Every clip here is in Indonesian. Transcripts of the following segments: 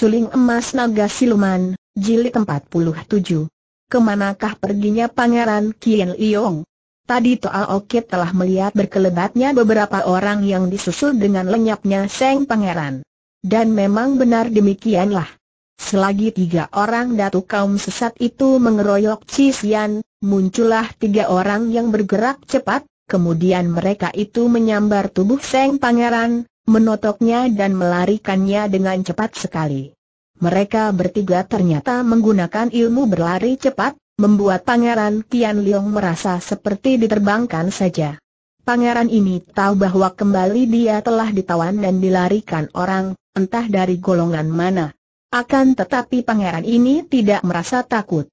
Suling Emas Naga Siluman, Jilid 47. Kemanakah perginya Pangeran Kien Liong? Tadi Toa Okit telah melihat berkelebatnya beberapa orang yang disusul dengan lenyapnya Seng Pangeran. Dan memang benar demikianlah. Selagi tiga orang datu kaum sesat itu mengeroyok Cisian, muncullah tiga orang yang bergerak cepat, kemudian mereka itu menyambar tubuh Seng Pangeran, menotoknya dan melarikannya dengan cepat sekali. Mereka bertiga ternyata menggunakan ilmu berlari cepat, membuat Pangeran Tian Liong merasa seperti diterbangkan saja. Pangeran ini tahu bahwa kembali dia telah ditawan dan dilarikan orang, entah dari golongan mana. Akan tetapi pangeran ini tidak merasa takut.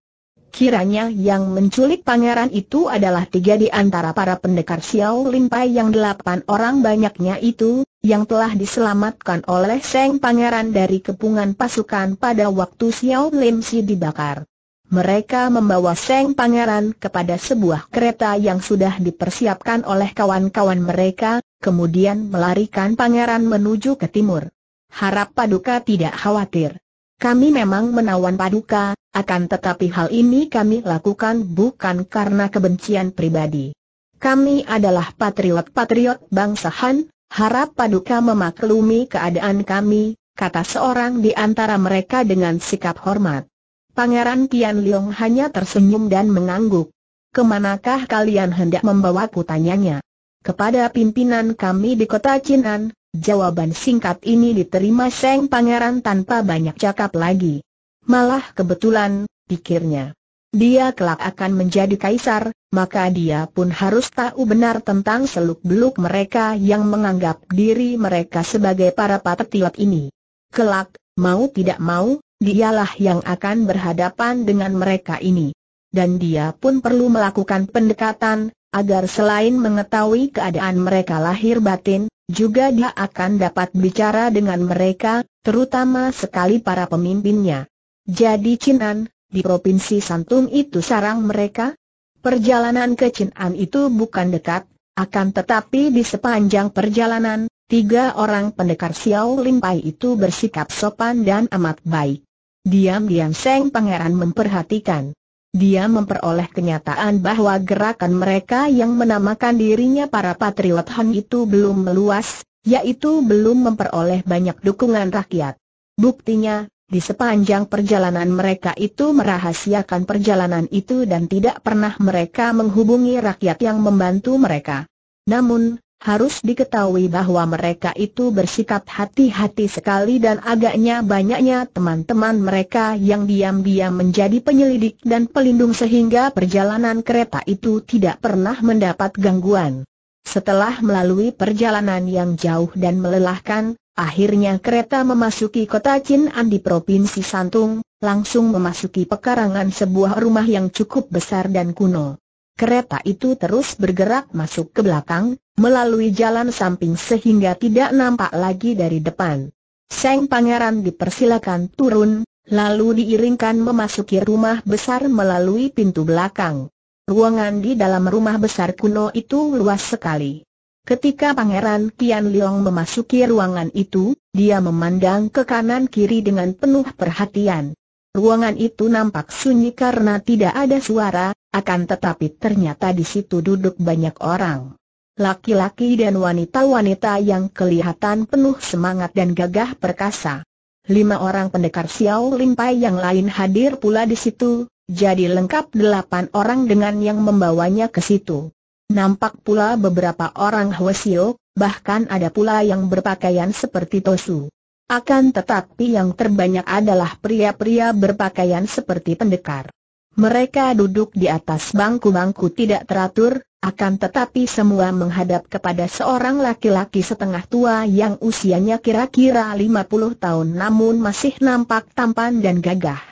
Kiranya yang menculik pangeran itu adalah tiga di antara para pendekar Xiao Limpai yang delapan orang banyaknya itu, yang telah diselamatkan oleh Seng Pangeran dari kepungan pasukan pada waktu Xiao Lim Si dibakar. Mereka membawa Seng Pangeran kepada sebuah kereta yang sudah dipersiapkan oleh kawan-kawan mereka, kemudian melarikan pangeran menuju ke timur. Harap Paduka tidak khawatir. Kami memang menawan Paduka, akan tetapi hal ini kami lakukan bukan karena kebencian pribadi. Kami adalah patriot-patriot bangsa Han, harap paduka memaklumi keadaan kami, kata seorang di antara mereka dengan sikap hormat. Pangeran Tian Liong hanya tersenyum dan mengangguk. Kemanakah kalian hendak membawaku tanyanya? Kepada pimpinan kami di kota Cinan, jawaban singkat ini diterima Seng Pangeran tanpa banyak cakap lagi. Malah kebetulan, pikirnya. Dia kelak akan menjadi kaisar, maka dia pun harus tahu benar tentang seluk-beluk mereka yang menganggap diri mereka sebagai para patetilat ini. Kelak, mau tidak mau, dialah yang akan berhadapan dengan mereka ini. Dan dia pun perlu melakukan pendekatan, agar selain mengetahui keadaan mereka lahir batin, juga dia akan dapat bicara dengan mereka, terutama sekali para pemimpinnya. Jadi Cinan, di provinsi Santung itu sarang mereka? Perjalanan ke Cinan itu bukan dekat, akan tetapi di sepanjang perjalanan, tiga orang pendekar Xiao Limpai itu bersikap sopan dan amat baik. Diam-diam Seng Pangeran memperhatikan. Dia memperoleh kenyataan bahwa gerakan mereka yang menamakan dirinya para patriot Han itu belum meluas, yaitu belum memperoleh banyak dukungan rakyat. Buktinya, di sepanjang perjalanan mereka itu merahasiakan perjalanan itu dan tidak pernah mereka menghubungi rakyat yang membantu mereka. Namun, harus diketahui bahwa mereka itu bersikap hati-hati sekali dan agaknya banyaknya teman-teman mereka yang diam-diam menjadi penyelidik dan pelindung sehingga perjalanan kereta itu tidak pernah mendapat gangguan. Setelah melalui perjalanan yang jauh dan melelahkan, Akhirnya kereta memasuki kota Chin'an di Provinsi Santung, langsung memasuki pekarangan sebuah rumah yang cukup besar dan kuno. Kereta itu terus bergerak masuk ke belakang, melalui jalan samping sehingga tidak nampak lagi dari depan. Seng Pangeran dipersilakan turun, lalu diiringkan memasuki rumah besar melalui pintu belakang. Ruangan di dalam rumah besar kuno itu luas sekali. Ketika Pangeran Kian Leong memasuki ruangan itu, dia memandang ke kanan kiri dengan penuh perhatian. Ruangan itu nampak sunyi karena tidak ada suara, akan tetapi ternyata di situ duduk banyak orang. Laki-laki dan wanita-wanita yang kelihatan penuh semangat dan gagah perkasa. Lima orang pendekar Xiao Limpai yang lain hadir pula di situ, jadi lengkap delapan orang dengan yang membawanya ke situ. Nampak pula beberapa orang Hwasio, bahkan ada pula yang berpakaian seperti Tosu. Akan tetapi yang terbanyak adalah pria-pria berpakaian seperti pendekar. Mereka duduk di atas bangku-bangku tidak teratur, akan tetapi semua menghadap kepada seorang laki-laki setengah tua yang usianya kira-kira 50 tahun namun masih nampak tampan dan gagah.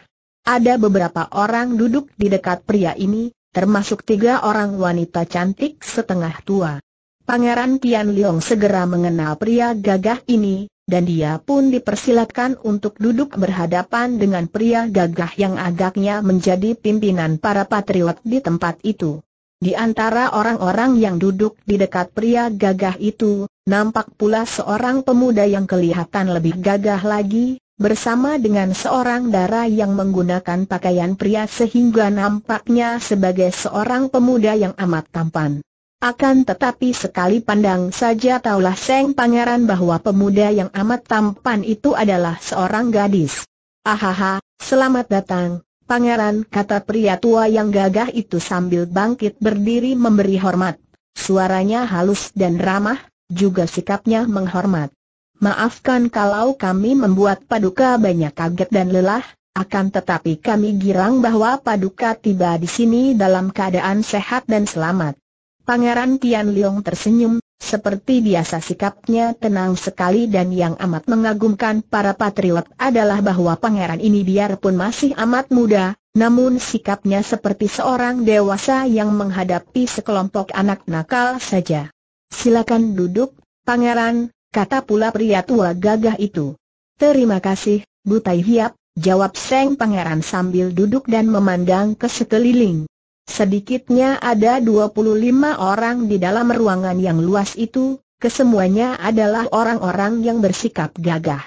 Ada beberapa orang duduk di dekat pria ini, termasuk tiga orang wanita cantik setengah tua. Pangeran Tian Liong segera mengenal pria gagah ini, dan dia pun dipersilakan untuk duduk berhadapan dengan pria gagah yang agaknya menjadi pimpinan para patriot di tempat itu. Di antara orang-orang yang duduk di dekat pria gagah itu, nampak pula seorang pemuda yang kelihatan lebih gagah lagi, bersama dengan seorang dara yang menggunakan pakaian pria sehingga nampaknya sebagai seorang pemuda yang amat tampan. Akan tetapi sekali pandang saja taulah Seng Pangeran bahwa pemuda yang amat tampan itu adalah seorang gadis. Ahaha, selamat datang, Pangeran kata pria tua yang gagah itu sambil bangkit berdiri memberi hormat. Suaranya halus dan ramah, juga sikapnya menghormat. Maafkan kalau kami membuat Paduka banyak kaget dan lelah, akan tetapi kami girang bahwa Paduka tiba di sini dalam keadaan sehat dan selamat. Pangeran Tian Liong tersenyum, seperti biasa sikapnya tenang sekali dan yang amat mengagumkan para patriot adalah bahwa pangeran ini biarpun masih amat muda, namun sikapnya seperti seorang dewasa yang menghadapi sekelompok anak nakal saja. Silakan duduk, pangeran, kata pula pria tua gagah itu. Terima kasih, Butai Hiap, jawab Seng Pangeran sambil duduk dan memandang ke sekeliling. Sedikitnya ada 25 orang di dalam ruangan yang luas itu, kesemuanya adalah orang-orang yang bersikap gagah.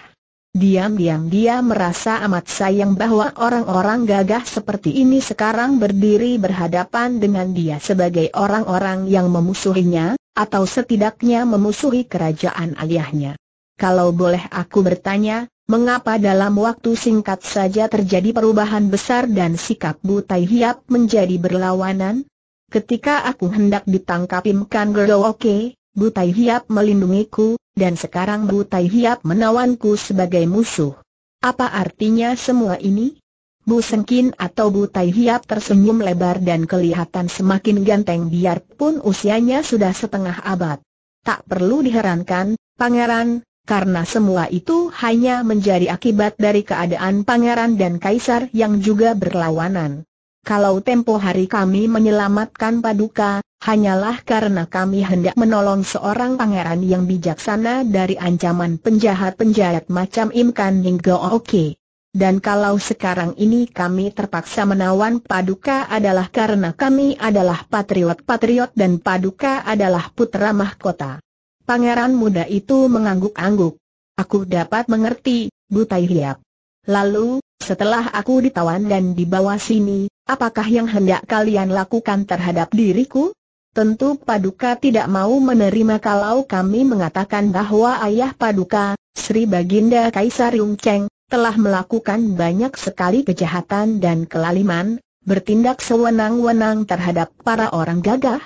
Diam-diam dia merasa amat sayang bahwa orang-orang gagah seperti ini sekarang berdiri berhadapan dengan dia sebagai orang-orang yang memusuhinya, atau setidaknya memusuhi kerajaan aliahnya. Kalau boleh aku bertanya, mengapa dalam waktu singkat saja terjadi perubahan besar dan sikap Butai Hiap menjadi berlawanan? Ketika aku hendak ditangkap Imkan Gero Oke, Butai Hiap melindungiku, dan sekarang Butai Hiap menawanku sebagai musuh. Apa artinya semua ini? Bu Sengkin atau Bu Tai Hiap tersenyum lebar dan kelihatan semakin ganteng biarpun usianya sudah setengah abad. Tak perlu diherankan, pangeran, karena semua itu hanya menjadi akibat dari keadaan pangeran dan kaisar yang juga berlawanan. Kalau tempo hari kami menyelamatkan paduka, hanyalah karena kami hendak menolong seorang pangeran yang bijaksana dari ancaman penjahat-penjahat macam Imkan hingga Oke. Dan kalau sekarang ini kami terpaksa menawan Paduka adalah karena kami adalah patriot-patriot dan Paduka adalah putra mahkota. Pangeran muda itu mengangguk-angguk. Aku dapat mengerti, Butai Hiap. Lalu, setelah aku ditawan dan dibawa sini, apakah yang hendak kalian lakukan terhadap diriku? Tentu Paduka tidak mau menerima kalau kami mengatakan bahwa ayah Paduka, Sri Baginda Kaisar Yung Cheng, telah melakukan banyak sekali kejahatan dan kelaliman, bertindak sewenang-wenang terhadap para orang gagah.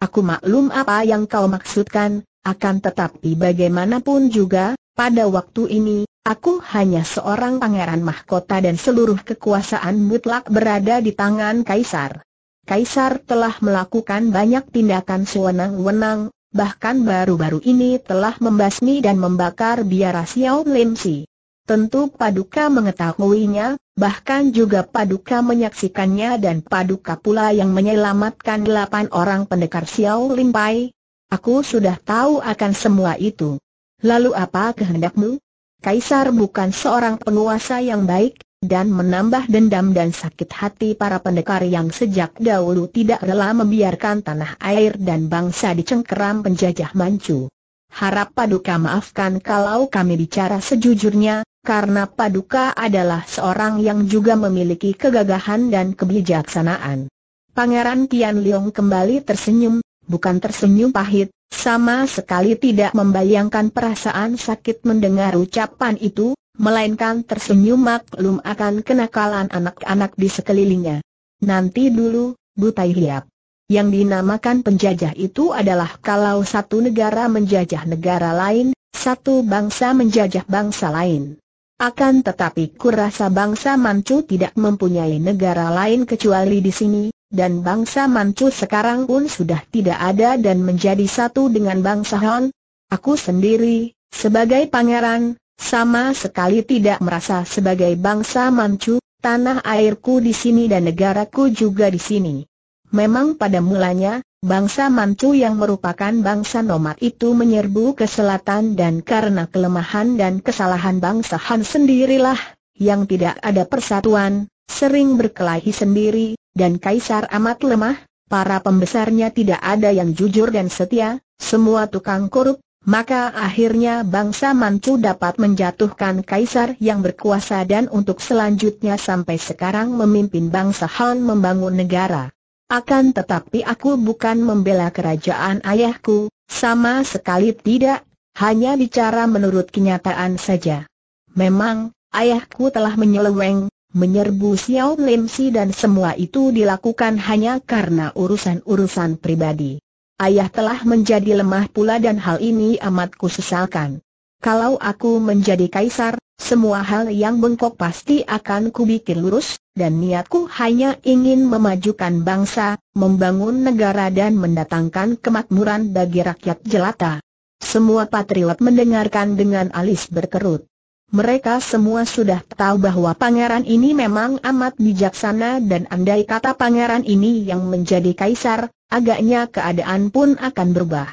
Aku maklum apa yang kau maksudkan, akan tetapi bagaimanapun juga, pada waktu ini, aku hanya seorang pangeran mahkota dan seluruh kekuasaan mutlak berada di tangan Kaisar. Kaisar telah melakukan banyak tindakan sewenang-wenang, bahkan baru-baru ini telah membasmi dan membakar biara Xiao Lim Si. Tentu Paduka mengetahuinya, bahkan juga Paduka menyaksikannya dan Paduka pula yang menyelamatkan delapan orang pendekar Xiao Limpai. Aku sudah tahu akan semua itu. Lalu apa kehendakmu? Kaisar bukan seorang penguasa yang baik, dan menambah dendam dan sakit hati para pendekar yang sejak dahulu tidak rela membiarkan tanah air dan bangsa dicengkeram penjajah mancu. Harap Paduka maafkan kalau kami bicara sejujurnya, karena Paduka adalah seorang yang juga memiliki kegagahan dan kebijaksanaan. Pangeran Tian Leong kembali tersenyum, bukan tersenyum pahit, sama sekali tidak membayangkan perasaan sakit mendengar ucapan itu, melainkan tersenyum maklum akan kenakalan anak-anak di sekelilingnya. Nanti dulu, Butai Hiap. Yang dinamakan penjajah itu adalah kalau satu negara menjajah negara lain, satu bangsa menjajah bangsa lain. Akan tetapi kurasa bangsa Manchu tidak mempunyai negara lain kecuali di sini, dan bangsa Manchu sekarang pun sudah tidak ada dan menjadi satu dengan bangsa Han. Aku sendiri, sebagai pangeran, sama sekali tidak merasa sebagai bangsa Manchu, tanah airku di sini dan negaraku juga di sini. Memang pada mulanya, bangsa Manchu yang merupakan bangsa nomad itu menyerbu ke selatan dan karena kelemahan dan kesalahan bangsa Han sendirilah, yang tidak ada persatuan, sering berkelahi sendiri, dan kaisar amat lemah, para pembesarnya tidak ada yang jujur dan setia, semua tukang korup, maka akhirnya bangsa Manchu dapat menjatuhkan kaisar yang berkuasa dan untuk selanjutnya sampai sekarang memimpin bangsa Han membangun negara. Akan tetapi aku bukan membela kerajaan ayahku, sama sekali tidak, hanya bicara menurut kenyataan saja. Memang, ayahku telah menyeleweng, menyerbu Xiao Lim Si dan semua itu dilakukan hanya karena urusan-urusan pribadi. Ayah telah menjadi lemah pula dan hal ini amat kusesalkan. Kalau aku menjadi kaisar, semua hal yang bengkok pasti akan kubikin lurus, dan niatku hanya ingin memajukan bangsa, membangun negara dan mendatangkan kemakmuran bagi rakyat jelata. Semua patriot mendengarkan dengan alis berkerut. Mereka semua sudah tahu bahwa pangeran ini memang amat bijaksana dan andai kata pangeran ini yang menjadi kaisar, agaknya keadaan pun akan berubah.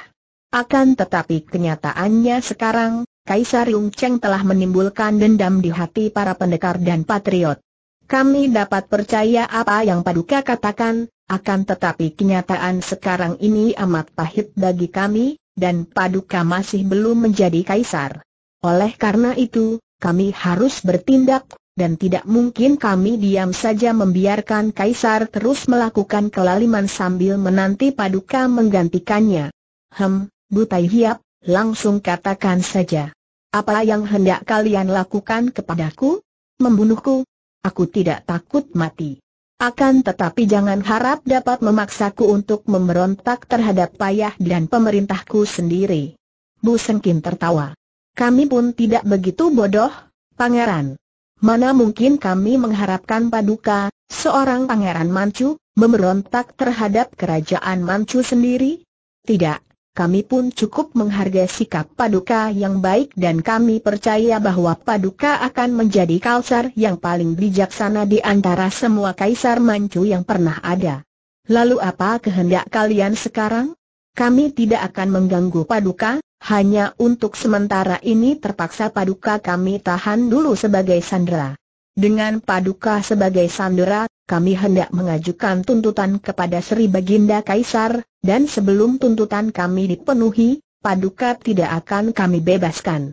Akan tetapi kenyataannya sekarang, Kaisar Yung Cheng telah menimbulkan dendam di hati para pendekar dan patriot. Kami dapat percaya apa yang Paduka katakan, akan tetapi kenyataan sekarang ini amat pahit bagi kami, dan Paduka masih belum menjadi kaisar. Oleh karena itu, kami harus bertindak, dan tidak mungkin kami diam saja membiarkan kaisar terus melakukan kelaliman sambil menanti Paduka menggantikannya. Hem, Butai Hiap, langsung katakan saja. Apa yang hendak kalian lakukan kepadaku? Membunuhku? Aku tidak takut mati. Akan tetapi jangan harap dapat memaksaku untuk memberontak terhadap payah dan pemerintahku sendiri. Bu Sengkin tertawa. Kami pun tidak begitu bodoh, pangeran. Mana mungkin kami mengharapkan paduka, seorang pangeran Mancu, memberontak terhadap kerajaan Mancu sendiri? Tidak, kami pun cukup menghargai sikap Paduka yang baik dan kami percaya bahwa Paduka akan menjadi kaisar yang paling bijaksana di antara semua kaisar Manchu yang pernah ada. Lalu apa kehendak kalian sekarang? Kami tidak akan mengganggu Paduka, hanya untuk sementara ini terpaksa Paduka kami tahan dulu sebagai sandera. Dengan Paduka sebagai sandera, kami hendak mengajukan tuntutan kepada Sri Baginda Kaisar, dan sebelum tuntutan kami dipenuhi, Paduka tidak akan kami bebaskan.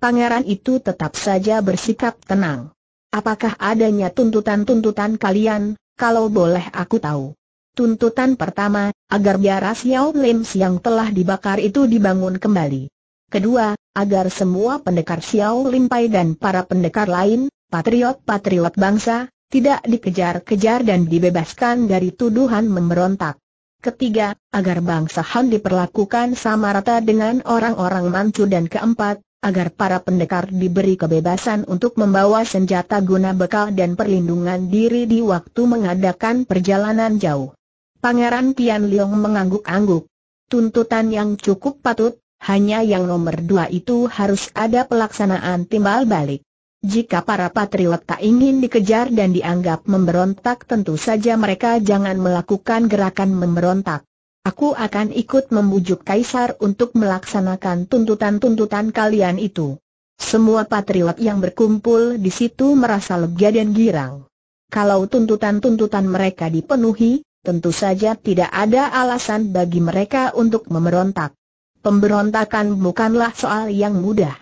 Pangeran itu tetap saja bersikap tenang. Apakah adanya tuntutan-tuntutan kalian, kalau boleh aku tahu? Tuntutan pertama, agar biara Xiao Lim yang telah dibakar itu dibangun kembali. Kedua, agar semua pendekar Xiao Limpai dan para pendekar lain, patriot-patriot bangsa, tidak dikejar-kejar dan dibebaskan dari tuduhan memberontak. Ketiga, agar bangsa Han diperlakukan sama rata dengan orang-orang Manchu dan keempat, agar para pendekar diberi kebebasan untuk membawa senjata guna bekal dan perlindungan diri di waktu mengadakan perjalanan jauh. Pangeran Tian Liong mengangguk-angguk. Tuntutan yang cukup patut, hanya yang nomor dua itu harus ada pelaksanaan timbal balik. Jika para patriot tak ingin dikejar dan dianggap memberontak tentu saja mereka jangan melakukan gerakan memberontak. Aku akan ikut membujuk Kaisar untuk melaksanakan tuntutan-tuntutan kalian itu. Semua patriot yang berkumpul di situ merasa lega dan girang. Kalau tuntutan-tuntutan mereka dipenuhi, tentu saja tidak ada alasan bagi mereka untuk memberontak. Pemberontakan bukanlah soal yang mudah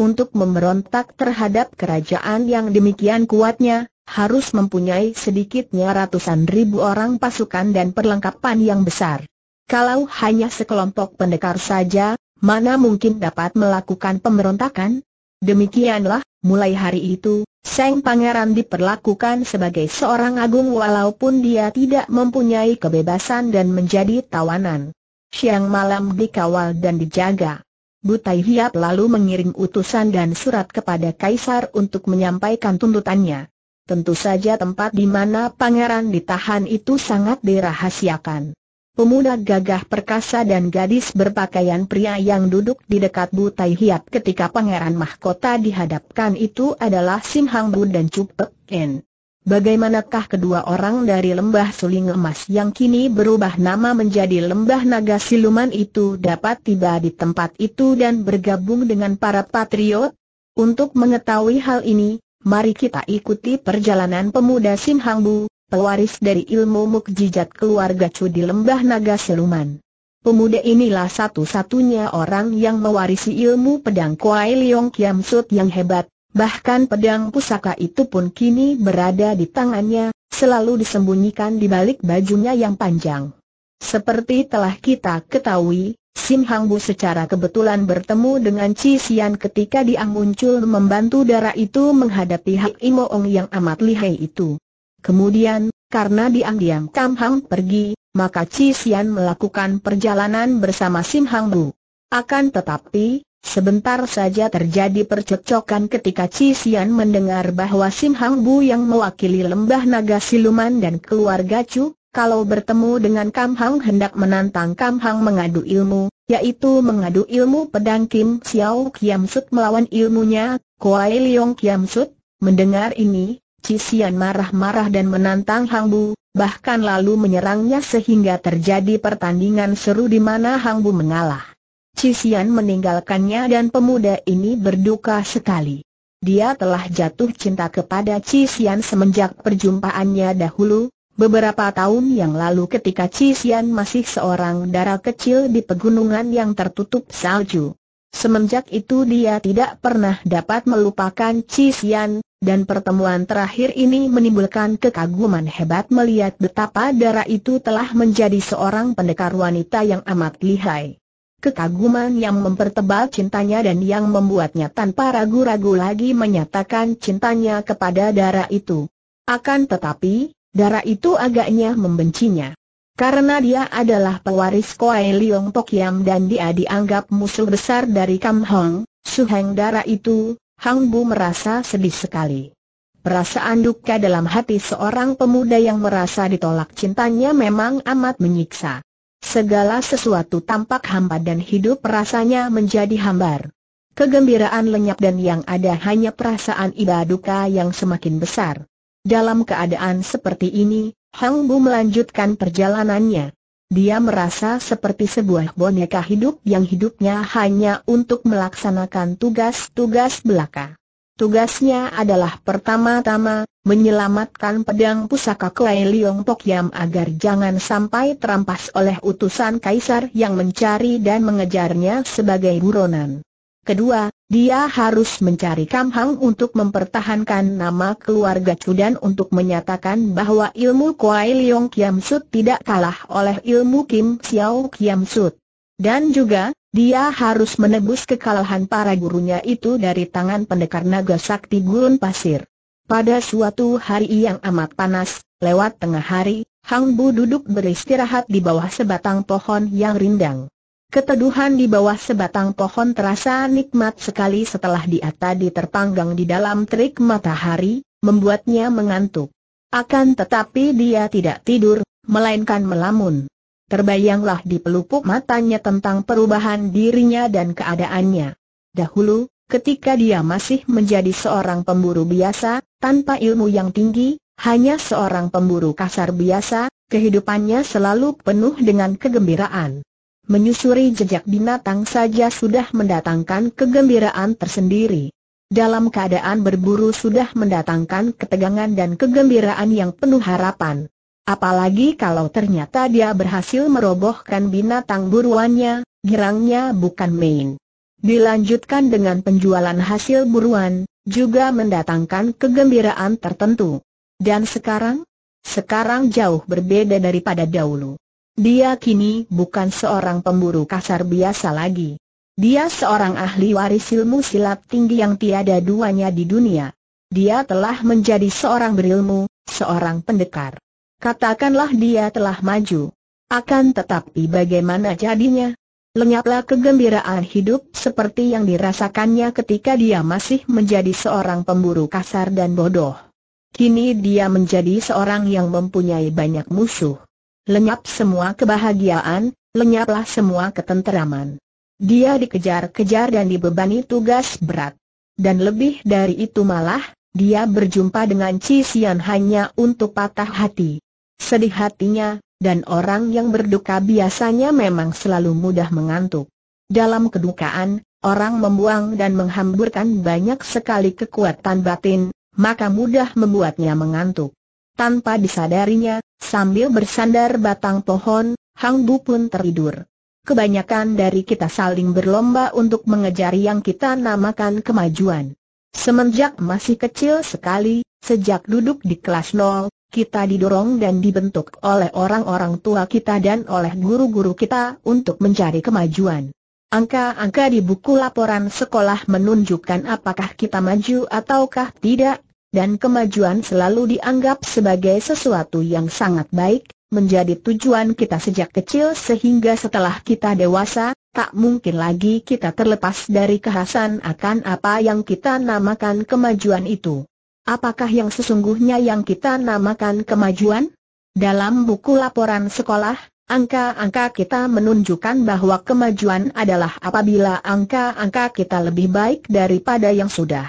untuk memberontak terhadap kerajaan yang demikian kuatnya, harus mempunyai sedikitnya ratusan ribu orang pasukan dan perlengkapan yang besar. Kalau hanya sekelompok pendekar saja, mana mungkin dapat melakukan pemberontakan? Demikianlah, mulai hari itu, Seng Pangeran diperlakukan sebagai seorang agung walaupun dia tidak mempunyai kebebasan dan menjadi tawanan. Siang malam dikawal dan dijaga. Butai Hiat lalu mengirim utusan dan surat kepada Kaisar untuk menyampaikan tuntutannya. Tentu saja tempat di mana pangeran ditahan itu sangat dirahasiakan. Pemuda gagah perkasa dan gadis berpakaian pria yang duduk di dekat Butai Hiat ketika pangeran mahkota dihadapkan itu adalah Sim Hang Bu dan Cup Pek En. Bagaimanakah kedua orang dari lembah suling emas yang kini berubah nama menjadi lembah naga siluman itu dapat tiba di tempat itu dan bergabung dengan para patriot? Untuk mengetahui hal ini, mari kita ikuti perjalanan pemuda Sim Hang Bu, pewaris dari ilmu mukjizat keluarga Chu di lembah naga siluman. Pemuda inilah satu-satunya orang yang mewarisi ilmu pedang Kuai Leong Kiam Sut yang hebat, Bahkan pedang pusaka itu pun kini berada di tangannya, selalu disembunyikan di balik bajunya yang panjang. Seperti telah kita ketahui, Sim Hang Bu secara kebetulan bertemu dengan Chi Xian ketika dia muncul membantu darah itu menghadapi Hak Imo Ong yang amat lihai itu. Kemudian, karena diam-diam Kam Hang pergi, maka Chi Xian melakukan perjalanan bersama Sim Hang Bu. Akan tetapi, Sebentar saja terjadi percekcokan ketika Cisian mendengar bahwa Sim Hang Bu yang mewakili lembah naga siluman dan keluarga Chu, kalau bertemu dengan Kam Hang hendak menantang Kam Hang mengadu ilmu, yaitu mengadu ilmu pedang Kim Xiao Kiam Sut melawan ilmunya, Kuai Leong Kiam Sut, mendengar ini, Cisian marah-marah dan menantang Hang Bu, bahkan lalu menyerangnya sehingga terjadi pertandingan seru di mana Hang Bu mengalah. Cisian meninggalkannya dan pemuda ini berduka sekali. Dia telah jatuh cinta kepada Cisian semenjak perjumpaannya dahulu, beberapa tahun yang lalu ketika Cisian masih seorang darah kecil di pegunungan yang tertutup salju. Semenjak itu dia tidak pernah dapat melupakan Cisian, dan pertemuan terakhir ini menimbulkan kekaguman hebat melihat betapa darah itu telah menjadi seorang pendekar wanita yang amat lihai. Kekaguman yang mempertebal cintanya dan yang membuatnya tanpa ragu-ragu lagi menyatakan cintanya kepada darah itu. Akan tetapi, darah itu agaknya membencinya. Karena dia adalah pewaris Kuai Liong Tok dan dia dianggap musuh besar dari Kam Hong, Suheng darah itu, Hang Bu merasa sedih sekali. Perasaan duka dalam hati seorang pemuda yang merasa ditolak cintanya memang amat menyiksa. Segala sesuatu tampak hampa dan hidup rasanya menjadi hambar. Kegembiraan lenyap dan yang ada hanya perasaan iba duka yang semakin besar. Dalam keadaan seperti ini, Hang Bu melanjutkan perjalanannya. Dia merasa seperti sebuah boneka hidup yang hidupnya hanya untuk melaksanakan tugas-tugas belaka. Tugasnya adalah pertama-tama, menyelamatkan pedang pusaka Kuei Liong Pok Yam agar jangan sampai terampas oleh utusan kaisar yang mencari dan mengejarnya sebagai buronan. Kedua, dia harus mencari Kamhang untuk mempertahankan nama keluarga Cudan untuk menyatakan bahwa ilmu Kuai Liong Kiam Sut tidak kalah oleh ilmu Kim Xiao Kiam Sut. Dan juga, dia harus menebus kekalahan para gurunya itu dari tangan pendekar naga sakti gurun pasir. Pada suatu hari yang amat panas, lewat tengah hari, Hang Bu duduk beristirahat di bawah sebatang pohon yang rindang. Keteduhan di bawah sebatang pohon terasa nikmat sekali setelah dia tadi terpanggang di dalam terik matahari, membuatnya mengantuk. Akan tetapi dia tidak tidur, melainkan melamun terbayanglah di pelupuk matanya tentang perubahan dirinya dan keadaannya. Dahulu, ketika dia masih menjadi seorang pemburu biasa, tanpa ilmu yang tinggi, hanya seorang pemburu kasar biasa, kehidupannya selalu penuh dengan kegembiraan. Menyusuri jejak binatang saja sudah mendatangkan kegembiraan tersendiri. Dalam keadaan berburu sudah mendatangkan ketegangan dan kegembiraan yang penuh harapan. Apalagi kalau ternyata dia berhasil merobohkan binatang buruannya, girangnya bukan main. Dilanjutkan dengan penjualan hasil buruan, juga mendatangkan kegembiraan tertentu. Dan sekarang? Sekarang jauh berbeda daripada dahulu. Dia kini bukan seorang pemburu kasar biasa lagi. Dia seorang ahli waris ilmu silat tinggi yang tiada duanya di dunia. Dia telah menjadi seorang berilmu, seorang pendekar. Katakanlah dia telah maju. Akan tetapi bagaimana jadinya? Lenyaplah kegembiraan hidup seperti yang dirasakannya ketika dia masih menjadi seorang pemburu kasar dan bodoh. Kini dia menjadi seorang yang mempunyai banyak musuh. Lenyap semua kebahagiaan, lenyaplah semua ketenteraman. Dia dikejar-kejar dan dibebani tugas berat. Dan lebih dari itu malah, dia berjumpa dengan Cisian hanya untuk patah hati sedih hatinya, dan orang yang berduka biasanya memang selalu mudah mengantuk. Dalam kedukaan, orang membuang dan menghamburkan banyak sekali kekuatan batin, maka mudah membuatnya mengantuk. Tanpa disadarinya, sambil bersandar batang pohon, Hang Bu pun tertidur. Kebanyakan dari kita saling berlomba untuk mengejar yang kita namakan kemajuan. Semenjak masih kecil sekali, sejak duduk di kelas 0, kita didorong dan dibentuk oleh orang-orang tua kita dan oleh guru-guru kita untuk mencari kemajuan. Angka-angka di buku laporan sekolah menunjukkan apakah kita maju ataukah tidak, dan kemajuan selalu dianggap sebagai sesuatu yang sangat baik, menjadi tujuan kita sejak kecil sehingga setelah kita dewasa, tak mungkin lagi kita terlepas dari kehasan akan apa yang kita namakan kemajuan itu. Apakah yang sesungguhnya yang kita namakan kemajuan? Dalam buku laporan sekolah, angka-angka kita menunjukkan bahwa kemajuan adalah apabila angka-angka kita lebih baik daripada yang sudah.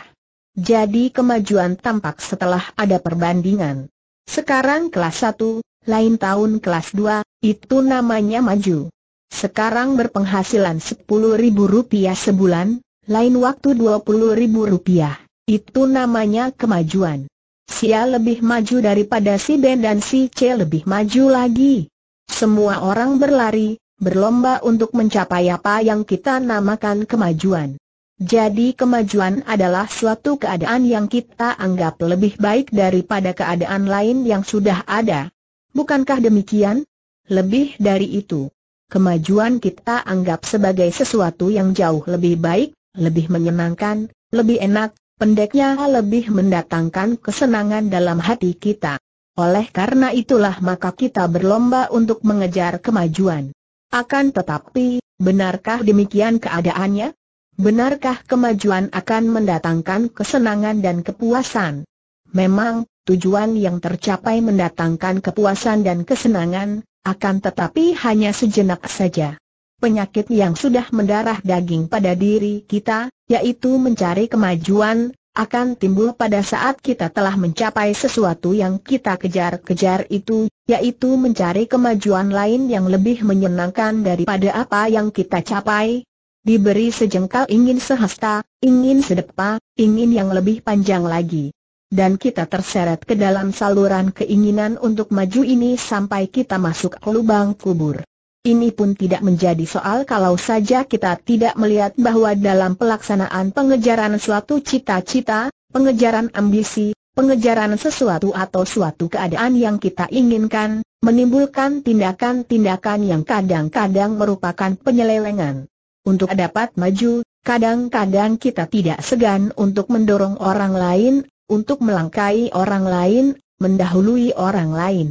Jadi kemajuan tampak setelah ada perbandingan. Sekarang kelas 1, lain tahun kelas 2, itu namanya maju. Sekarang berpenghasilan Rp10.000 sebulan, lain waktu Rp20.000. Itu namanya kemajuan. Si A lebih maju daripada si Ben dan si C lebih maju lagi. Semua orang berlari, berlomba untuk mencapai apa yang kita namakan kemajuan. Jadi kemajuan adalah suatu keadaan yang kita anggap lebih baik daripada keadaan lain yang sudah ada. Bukankah demikian? Lebih dari itu, kemajuan kita anggap sebagai sesuatu yang jauh lebih baik, lebih menyenangkan, lebih enak, pendeknya lebih mendatangkan kesenangan dalam hati kita. Oleh karena itulah maka kita berlomba untuk mengejar kemajuan. Akan tetapi, benarkah demikian keadaannya? Benarkah kemajuan akan mendatangkan kesenangan dan kepuasan? Memang, tujuan yang tercapai mendatangkan kepuasan dan kesenangan, akan tetapi hanya sejenak saja penyakit yang sudah mendarah daging pada diri kita, yaitu mencari kemajuan, akan timbul pada saat kita telah mencapai sesuatu yang kita kejar-kejar itu, yaitu mencari kemajuan lain yang lebih menyenangkan daripada apa yang kita capai. Diberi sejengkal ingin sehasta, ingin sedepa, ingin yang lebih panjang lagi. Dan kita terseret ke dalam saluran keinginan untuk maju ini sampai kita masuk ke lubang kubur. Ini pun tidak menjadi soal kalau saja kita tidak melihat bahwa dalam pelaksanaan pengejaran suatu cita-cita, pengejaran ambisi, pengejaran sesuatu atau suatu keadaan yang kita inginkan, menimbulkan tindakan-tindakan yang kadang-kadang merupakan penyelewengan. Untuk dapat maju, kadang-kadang kita tidak segan untuk mendorong orang lain, untuk melangkai orang lain, mendahului orang lain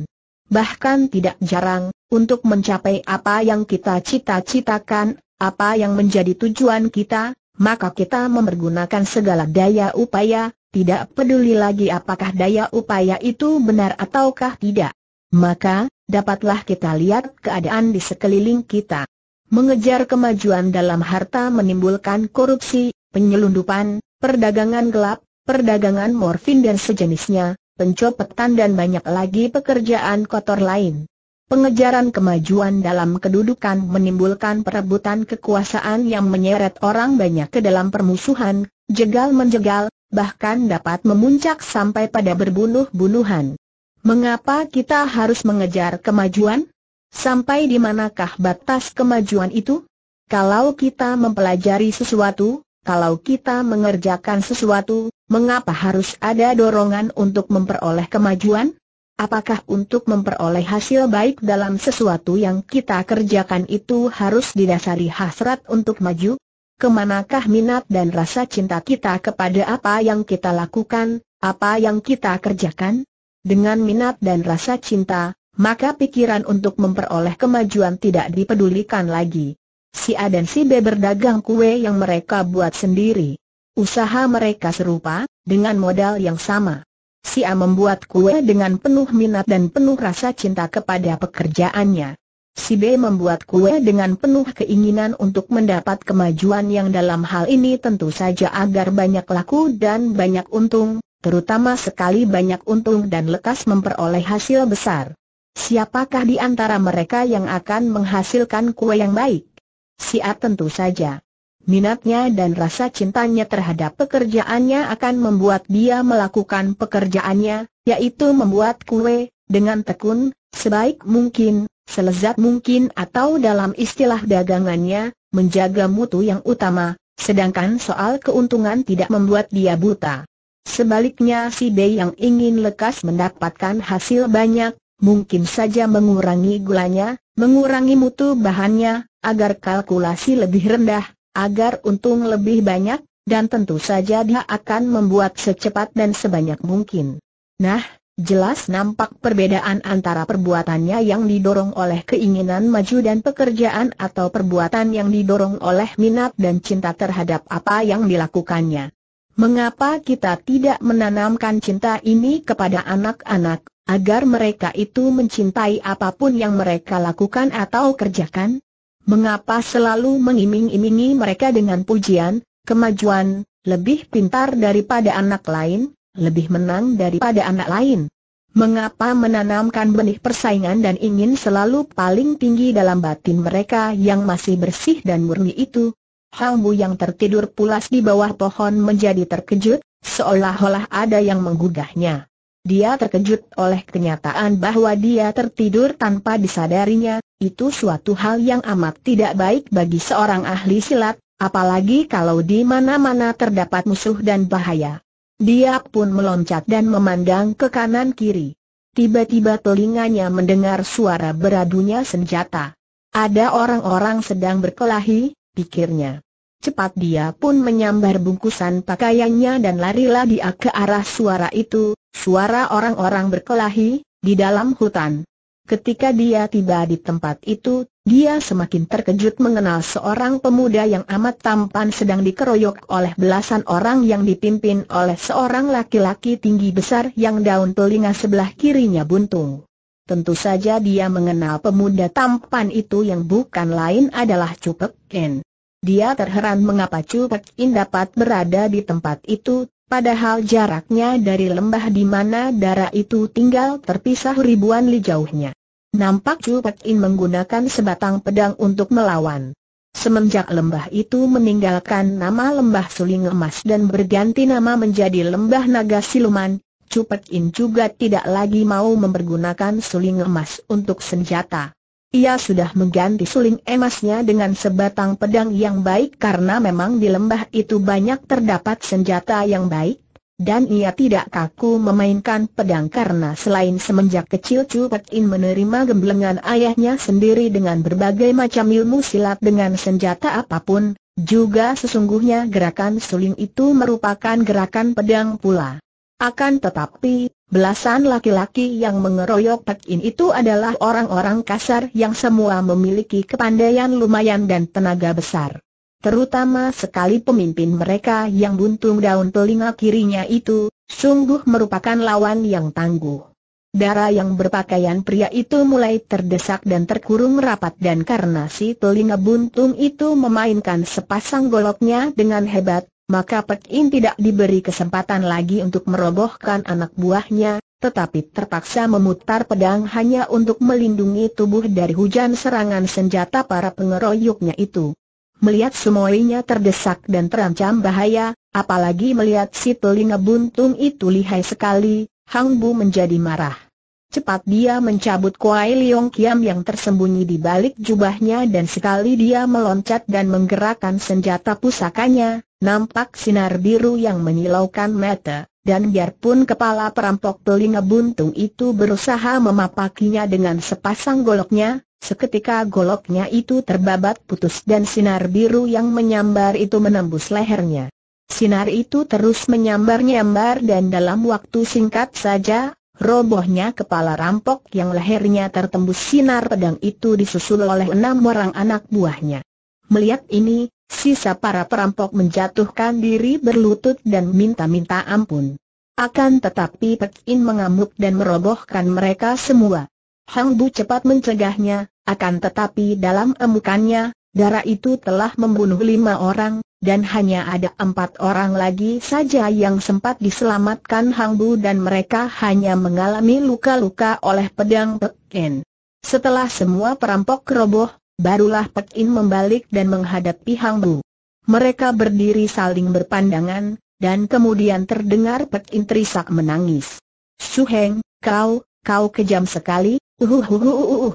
bahkan tidak jarang, untuk mencapai apa yang kita cita-citakan, apa yang menjadi tujuan kita, maka kita mempergunakan segala daya upaya, tidak peduli lagi apakah daya upaya itu benar ataukah tidak. Maka, dapatlah kita lihat keadaan di sekeliling kita. Mengejar kemajuan dalam harta menimbulkan korupsi, penyelundupan, perdagangan gelap, perdagangan morfin dan sejenisnya, pencopetan dan banyak lagi pekerjaan kotor lain. Pengejaran kemajuan dalam kedudukan menimbulkan perebutan kekuasaan yang menyeret orang banyak ke dalam permusuhan, jegal menjegal, bahkan dapat memuncak sampai pada berbunuh-bunuhan. Mengapa kita harus mengejar kemajuan? Sampai di manakah batas kemajuan itu? Kalau kita mempelajari sesuatu, kalau kita mengerjakan sesuatu, Mengapa harus ada dorongan untuk memperoleh kemajuan? Apakah untuk memperoleh hasil baik dalam sesuatu yang kita kerjakan itu harus didasari hasrat untuk maju? Kemanakah minat dan rasa cinta kita kepada apa yang kita lakukan, apa yang kita kerjakan? Dengan minat dan rasa cinta, maka pikiran untuk memperoleh kemajuan tidak dipedulikan lagi. Si A dan si B berdagang kue yang mereka buat sendiri. Usaha mereka serupa, dengan modal yang sama. Si A membuat kue dengan penuh minat dan penuh rasa cinta kepada pekerjaannya. Si B membuat kue dengan penuh keinginan untuk mendapat kemajuan yang dalam hal ini tentu saja agar banyak laku dan banyak untung, terutama sekali banyak untung dan lekas memperoleh hasil besar. Siapakah di antara mereka yang akan menghasilkan kue yang baik? Si A tentu saja. Minatnya dan rasa cintanya terhadap pekerjaannya akan membuat dia melakukan pekerjaannya, yaitu membuat kue, dengan tekun, sebaik mungkin, selezat mungkin atau dalam istilah dagangannya, menjaga mutu yang utama, sedangkan soal keuntungan tidak membuat dia buta. Sebaliknya si B yang ingin lekas mendapatkan hasil banyak, mungkin saja mengurangi gulanya, mengurangi mutu bahannya, agar kalkulasi lebih rendah, agar untung lebih banyak, dan tentu saja dia akan membuat secepat dan sebanyak mungkin. Nah, jelas nampak perbedaan antara perbuatannya yang didorong oleh keinginan maju dan pekerjaan atau perbuatan yang didorong oleh minat dan cinta terhadap apa yang dilakukannya. Mengapa kita tidak menanamkan cinta ini kepada anak-anak, agar mereka itu mencintai apapun yang mereka lakukan atau kerjakan? Mengapa selalu mengiming-imingi mereka dengan pujian, kemajuan, lebih pintar daripada anak lain, lebih menang daripada anak lain? Mengapa menanamkan benih persaingan dan ingin selalu paling tinggi dalam batin mereka yang masih bersih dan murni itu? Hambu yang tertidur pulas di bawah pohon menjadi terkejut, seolah-olah ada yang menggugahnya. Dia terkejut oleh kenyataan bahwa dia tertidur tanpa disadarinya, itu suatu hal yang amat tidak baik bagi seorang ahli silat, apalagi kalau di mana-mana terdapat musuh dan bahaya. Dia pun meloncat dan memandang ke kanan kiri. Tiba-tiba telinganya mendengar suara beradunya senjata. Ada orang-orang sedang berkelahi, pikirnya. Cepat dia pun menyambar bungkusan pakaiannya dan larilah dia ke arah suara itu, suara orang-orang berkelahi, di dalam hutan. Ketika dia tiba di tempat itu, dia semakin terkejut mengenal seorang pemuda yang amat tampan sedang dikeroyok oleh belasan orang yang dipimpin oleh seorang laki-laki tinggi besar yang daun telinga sebelah kirinya buntung. Tentu saja dia mengenal pemuda tampan itu yang bukan lain adalah Cupek Ken. Dia terheran mengapa Chu In dapat berada di tempat itu, padahal jaraknya dari lembah di mana darah itu tinggal terpisah ribuan li jauhnya. Nampak Chu In menggunakan sebatang pedang untuk melawan. Semenjak lembah itu meninggalkan nama lembah suling emas dan berganti nama menjadi lembah naga siluman, Chu In juga tidak lagi mau mempergunakan suling emas untuk senjata. Ia sudah mengganti suling emasnya dengan sebatang pedang yang baik karena memang di lembah itu banyak terdapat senjata yang baik. Dan ia tidak kaku memainkan pedang karena selain semenjak kecil Chu Pek In menerima gemblengan ayahnya sendiri dengan berbagai macam ilmu silat dengan senjata apapun, juga sesungguhnya gerakan suling itu merupakan gerakan pedang pula. Akan tetapi, belasan laki-laki yang mengeroyok Pek In itu adalah orang-orang kasar yang semua memiliki kepandaian lumayan dan tenaga besar. Terutama sekali pemimpin mereka yang buntung daun telinga kirinya itu, sungguh merupakan lawan yang tangguh. Darah yang berpakaian pria itu mulai terdesak dan terkurung rapat dan karena si telinga buntung itu memainkan sepasang goloknya dengan hebat, maka Pek In tidak diberi kesempatan lagi untuk merobohkan anak buahnya, tetapi terpaksa memutar pedang hanya untuk melindungi tubuh dari hujan serangan senjata para pengeroyoknya itu. Melihat semuanya terdesak dan terancam bahaya, apalagi melihat si telinga buntung itu lihai sekali, Hang Bu menjadi marah. Cepat dia mencabut Kuai Leong Kiam yang tersembunyi di balik jubahnya dan sekali dia meloncat dan menggerakkan senjata pusakanya, Nampak sinar biru yang menyilaukan mata, dan biarpun kepala perampok telinga buntung itu berusaha memapakinya dengan sepasang goloknya, seketika goloknya itu terbabat putus dan sinar biru yang menyambar itu menembus lehernya. Sinar itu terus menyambar-nyambar dan dalam waktu singkat saja, robohnya kepala rampok yang lehernya tertembus sinar pedang itu disusul oleh enam orang anak buahnya. Melihat ini, sisa para perampok menjatuhkan diri berlutut dan minta-minta ampun. Akan tetapi Pek In mengamuk dan merobohkan mereka semua. Hang Bu cepat mencegahnya, akan tetapi dalam emukannya, darah itu telah membunuh lima orang, dan hanya ada empat orang lagi saja yang sempat diselamatkan Hang Bu dan mereka hanya mengalami luka-luka oleh pedang In. Setelah semua perampok roboh, barulah Pek In membalik dan menghadapi Hang Bu. Mereka berdiri saling berpandangan, dan kemudian terdengar Pek In terisak menangis. Suheng, kau, kau kejam sekali, uhuhuhuhuhuh. Uhuh, uhuh, uhuh,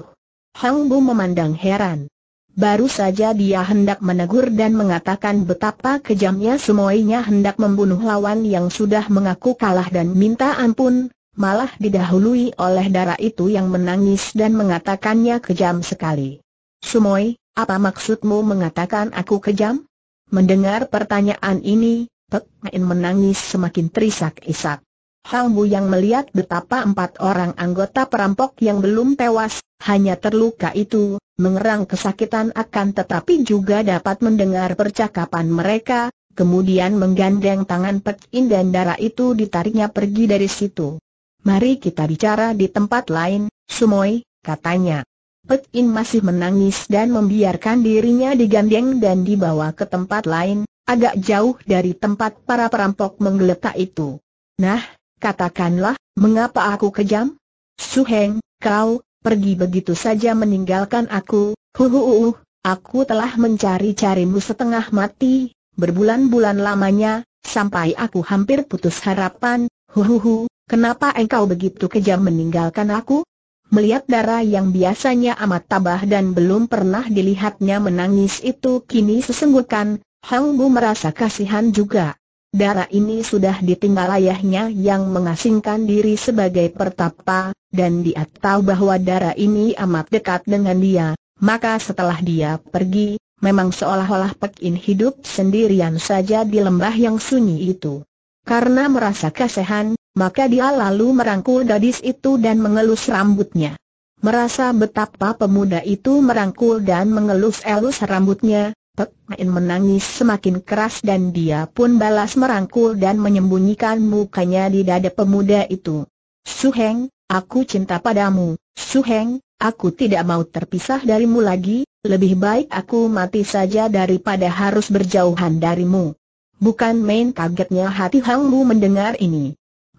Hang Bu memandang heran. Baru saja dia hendak menegur dan mengatakan betapa kejamnya semuanya hendak membunuh lawan yang sudah mengaku kalah dan minta ampun, malah didahului oleh darah itu yang menangis dan mengatakannya kejam sekali. Sumoy, apa maksudmu mengatakan aku kejam? Mendengar pertanyaan ini, Pek Main menangis semakin terisak-isak. Halmu yang melihat betapa empat orang anggota perampok yang belum tewas, hanya terluka itu, mengerang kesakitan akan tetapi juga dapat mendengar percakapan mereka, kemudian menggandeng tangan Pek In dan darah itu ditariknya pergi dari situ. Mari kita bicara di tempat lain, Sumoy, katanya. Pet In masih menangis dan membiarkan dirinya digandeng dan dibawa ke tempat lain, agak jauh dari tempat para perampok menggeletak itu. Nah, katakanlah, mengapa aku kejam? Suheng, kau, pergi begitu saja meninggalkan aku, huhuhuh, aku telah mencari-carimu setengah mati, berbulan-bulan lamanya, sampai aku hampir putus harapan, hu, kenapa engkau begitu kejam meninggalkan aku? Melihat darah yang biasanya amat tabah dan belum pernah dilihatnya menangis itu kini sesenggukan, Hang Bu merasa kasihan juga. Darah ini sudah ditinggal ayahnya yang mengasingkan diri sebagai pertapa, dan dia tahu bahwa darah ini amat dekat dengan dia, maka setelah dia pergi, memang seolah-olah Pek hidup sendirian saja di lembah yang sunyi itu. Karena merasa kasihan, maka dia lalu merangkul gadis itu dan mengelus rambutnya. Merasa betapa pemuda itu merangkul dan mengelus-elus rambutnya, Pek Main menangis semakin keras dan dia pun balas merangkul dan menyembunyikan mukanya di dada pemuda itu. Suheng, aku cinta padamu, Suheng, aku tidak mau terpisah darimu lagi, lebih baik aku mati saja daripada harus berjauhan darimu. Bukan main kagetnya hati Hang Bu mendengar ini.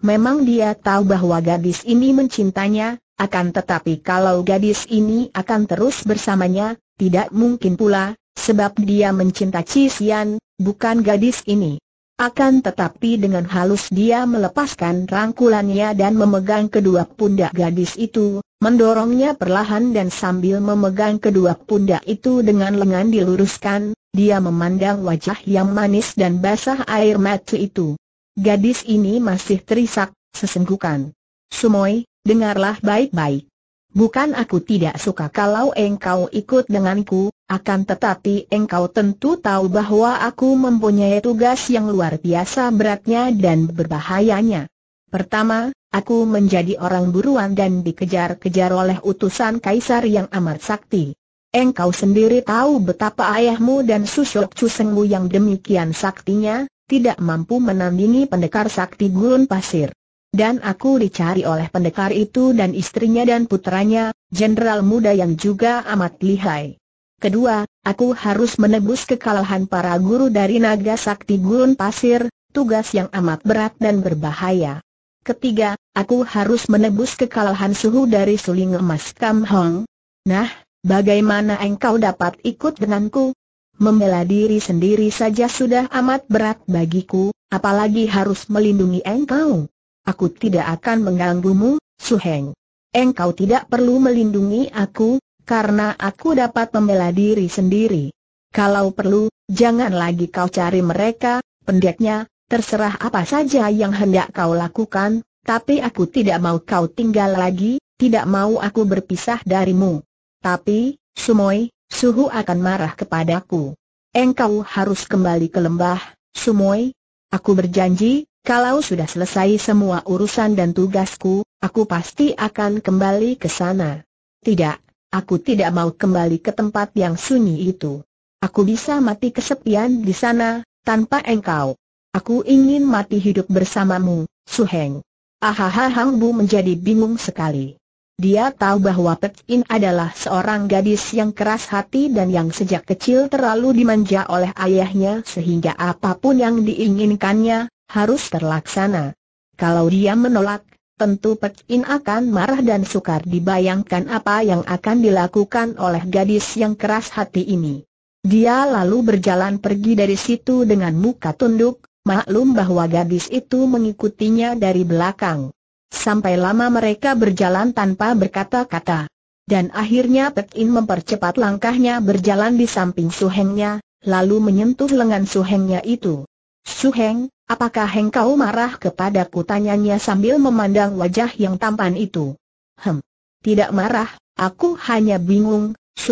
Memang dia tahu bahwa gadis ini mencintanya, akan tetapi kalau gadis ini akan terus bersamanya, tidak mungkin pula, sebab dia mencinta Cisian, bukan gadis ini. Akan tetapi dengan halus dia melepaskan rangkulannya dan memegang kedua pundak gadis itu, mendorongnya perlahan dan sambil memegang kedua pundak itu dengan lengan diluruskan, dia memandang wajah yang manis dan basah air mata itu. Gadis ini masih terisak, sesenggukan. Sumoy, dengarlah baik-baik. Bukan aku tidak suka kalau engkau ikut denganku, akan tetapi engkau tentu tahu bahwa aku mempunyai tugas yang luar biasa beratnya dan berbahayanya. Pertama, aku menjadi orang buruan dan dikejar-kejar oleh utusan kaisar yang amat sakti. Engkau sendiri tahu betapa ayahmu dan susuk cusengmu yang demikian saktinya, tidak mampu menandingi pendekar sakti gurun pasir. Dan aku dicari oleh pendekar itu dan istrinya dan putranya, jenderal muda yang juga amat lihai. Kedua, aku harus menebus kekalahan para guru dari naga sakti gurun pasir, tugas yang amat berat dan berbahaya. Ketiga, aku harus menebus kekalahan suhu dari suling emas Kam Hong. Nah, bagaimana engkau dapat ikut denganku, Membela diri sendiri saja sudah amat berat bagiku, apalagi harus melindungi engkau. Aku tidak akan mengganggumu, Su Heng. Engkau tidak perlu melindungi aku, karena aku dapat membela diri sendiri. Kalau perlu, jangan lagi kau cari mereka, pendeknya, terserah apa saja yang hendak kau lakukan, tapi aku tidak mau kau tinggal lagi, tidak mau aku berpisah darimu. Tapi, Sumoi, Suhu akan marah kepadaku. Engkau harus kembali ke lembah, Sumoi. Aku berjanji, kalau sudah selesai semua urusan dan tugasku, aku pasti akan kembali ke sana. Tidak, aku tidak mau kembali ke tempat yang sunyi itu. Aku bisa mati kesepian di sana, tanpa engkau. Aku ingin mati hidup bersamamu, Suheng. Ahahahang Bu menjadi bingung sekali. Dia tahu bahwa Pek In adalah seorang gadis yang keras hati dan yang sejak kecil terlalu dimanja oleh ayahnya sehingga apapun yang diinginkannya, harus terlaksana. Kalau dia menolak, tentu Pek In akan marah dan sukar dibayangkan apa yang akan dilakukan oleh gadis yang keras hati ini. Dia lalu berjalan pergi dari situ dengan muka tunduk, maklum bahwa gadis itu mengikutinya dari belakang. Sampai lama mereka berjalan tanpa berkata-kata. Dan akhirnya Pek In mempercepat langkahnya berjalan di samping Su Hengnya, lalu menyentuh lengan Su Hengnya itu. Suheng, apakah Heng kau marah kepadaku? Tanyanya sambil memandang wajah yang tampan itu. Hem, tidak marah, aku hanya bingung, Su